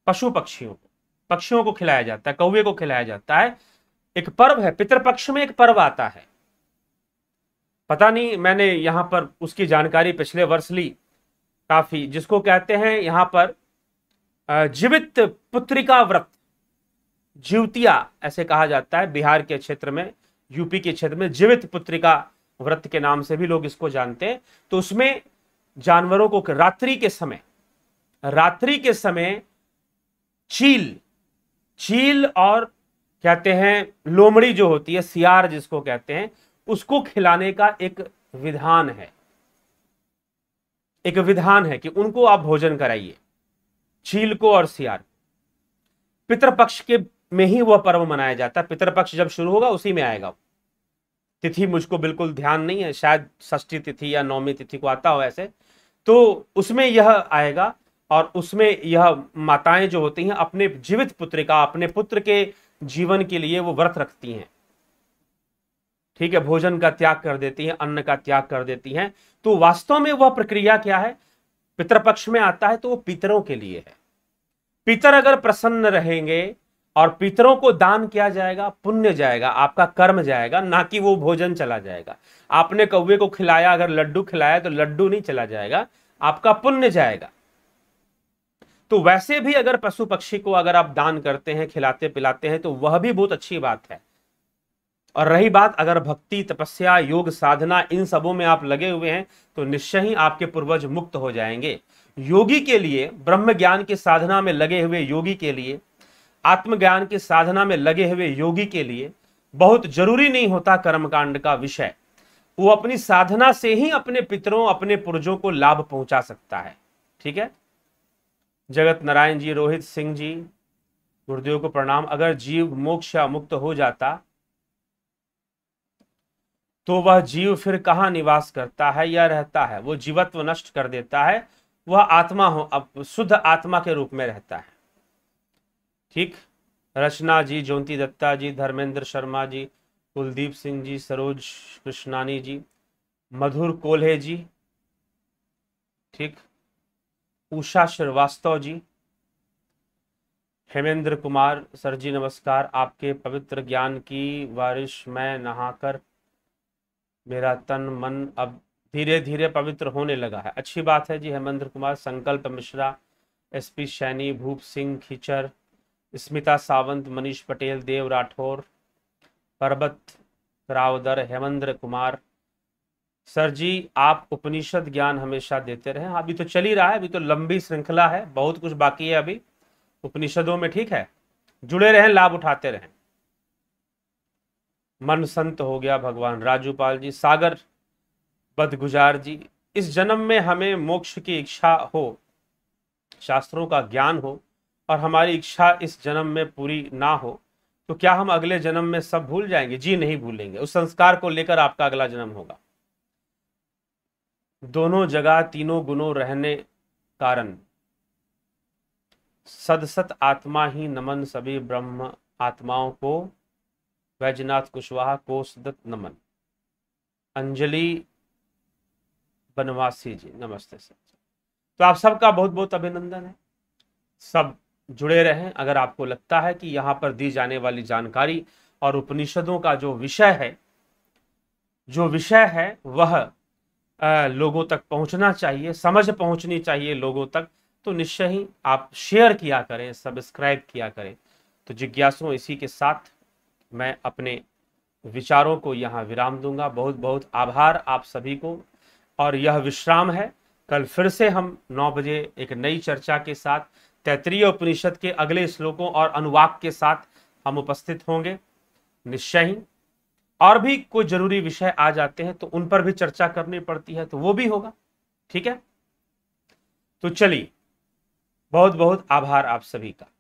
पशु पक्षियों को पक्षियों को खिलाया जाता है कौए को खिलाया जाता है एक पर्व है पितृपक्ष में एक पर्व आता है पता नहीं मैंने यहां पर उसकी जानकारी पिछले वर्ष ली काफी जिसको कहते हैं यहां पर जीवित पुत्रिका व्रत जीवतिया ऐसे कहा जाता है बिहार के क्षेत्र में यूपी के क्षेत्र में जीवित पुत्रिका व्रत के नाम से भी लोग इसको जानते हैं तो उसमें जानवरों को रात्रि के समय रात्रि के समय चील चील और कहते हैं लोमड़ी जो होती है सियार जिसको कहते हैं उसको खिलाने का एक विधान है एक विधान है कि उनको आप भोजन कराइए चील को और सियार पितृपक्ष के में ही वह पर्व मनाया जाता है पितृपक्ष जब शुरू होगा उसी में आएगा तिथि मुझको बिल्कुल ध्यान नहीं है शायद षष्ठी तिथि या नौमी तिथि को आता हो ऐसे तो उसमें यह आएगा और उसमें यह माताएं जो होती हैं अपने जीवित पुत्र का अपने पुत्र के जीवन के लिए वो व्रत रखती हैं ठीक है भोजन का त्याग कर देती हैं अन्न का त्याग कर देती हैं तो वास्तव में वह प्रक्रिया क्या है पितृपक्ष में आता है तो वो पितरों के लिए है पितर अगर प्रसन्न रहेंगे और पितरों को दान किया जाएगा पुण्य जाएगा आपका कर्म जाएगा ना कि वो भोजन चला जाएगा आपने कौवे को खिलाया अगर लड्डू खिलाया तो लड्डू नहीं चला जाएगा आपका पुण्य जाएगा तो वैसे भी अगर पशु पक्षी को अगर आप दान करते हैं खिलाते पिलाते हैं तो वह भी बहुत अच्छी बात है और रही बात अगर भक्ति तपस्या योग साधना इन सबों में आप लगे हुए हैं तो निश्चय ही आपके पूर्वज मुक्त हो जाएंगे योगी के लिए ब्रह्म ज्ञान की साधना में लगे हुए योगी के लिए आत्मज्ञान की साधना में लगे हुए योगी के लिए बहुत जरूरी नहीं होता कर्मकांड का विषय वो अपनी साधना से ही अपने पितरों अपने पुरजों को लाभ पहुंचा सकता है ठीक है जगत नारायण जी रोहित सिंह जी गुरुदेव को प्रणाम अगर जीव मोक्ष या मुक्त हो जाता तो वह जीव फिर कहाँ निवास करता है या रहता है वो जीवत्व नष्ट कर देता है वह आत्मा हो अब शुद्ध आत्मा के रूप में रहता है ठीक रचना जी ज्योति दत्ता जी धर्मेंद्र शर्मा जी कुलदीप सिंह जी सरोज कृष्णानी जी मधुर कोल्हे जी ठीक उषा श्रीवास्तव जी हेमेंद्र कुमार सर जी नमस्कार आपके पवित्र ज्ञान की बारिश में नहाकर मेरा तन मन अब धीरे धीरे पवित्र होने लगा है अच्छी बात है जी हेमेंद्र कुमार संकल्प मिश्रा एसपी सैनी भूप सिंह खिचर स्मिता सावंत मनीष पटेल देव राठौर पर्वत रावदर हेमंद्र कुमार सर जी आप उपनिषद ज्ञान हमेशा देते रहे अभी तो चल ही रहा है अभी तो लंबी श्रृंखला है बहुत कुछ बाकी है अभी उपनिषदों में ठीक है जुड़े रहें लाभ उठाते रहें मन संत हो गया भगवान राजूपाल जी सागर बदगुजार जी इस जन्म में हमें मोक्ष की इच्छा हो शास्त्रों का ज्ञान हो और हमारी इच्छा इस जन्म में पूरी ना हो तो क्या हम अगले जन्म में सब भूल जाएंगे जी नहीं भूलेंगे उस संस्कार को लेकर आपका अगला जन्म होगा दोनों जगह तीनों गुणों रहने कारण सदसत आत्मा ही नमन सभी ब्रह्म आत्माओं को वैजनाथ कुशवाहा को सदत नमन अंजलि बनवासी जी नमस्ते सर तो आप सबका बहुत बहुत अभिनंदन है सब जुड़े रहें अगर आपको लगता है कि यहाँ पर दी जाने वाली जानकारी और उपनिषदों का जो विषय है जो विषय है वह आ, लोगों तक पहुंचना चाहिए समझ पहुंचनी चाहिए लोगों तक तो निश्चय ही आप शेयर किया करें सब्सक्राइब किया करें तो जिज्ञासुओं इसी के साथ मैं अपने विचारों को यहाँ विराम दूंगा बहुत बहुत आभार आप सभी को और यह विश्राम है कल फिर से हम 9 बजे एक नई चर्चा के साथ तैतरीय उपनिषद के अगले श्लोकों और अनुवाक के साथ हम उपस्थित होंगे निश्चय ही और भी कोई जरूरी विषय आ जाते हैं तो उन पर भी चर्चा करनी पड़ती है तो वो भी होगा ठीक है तो चलिए बहुत बहुत आभार आप सभी का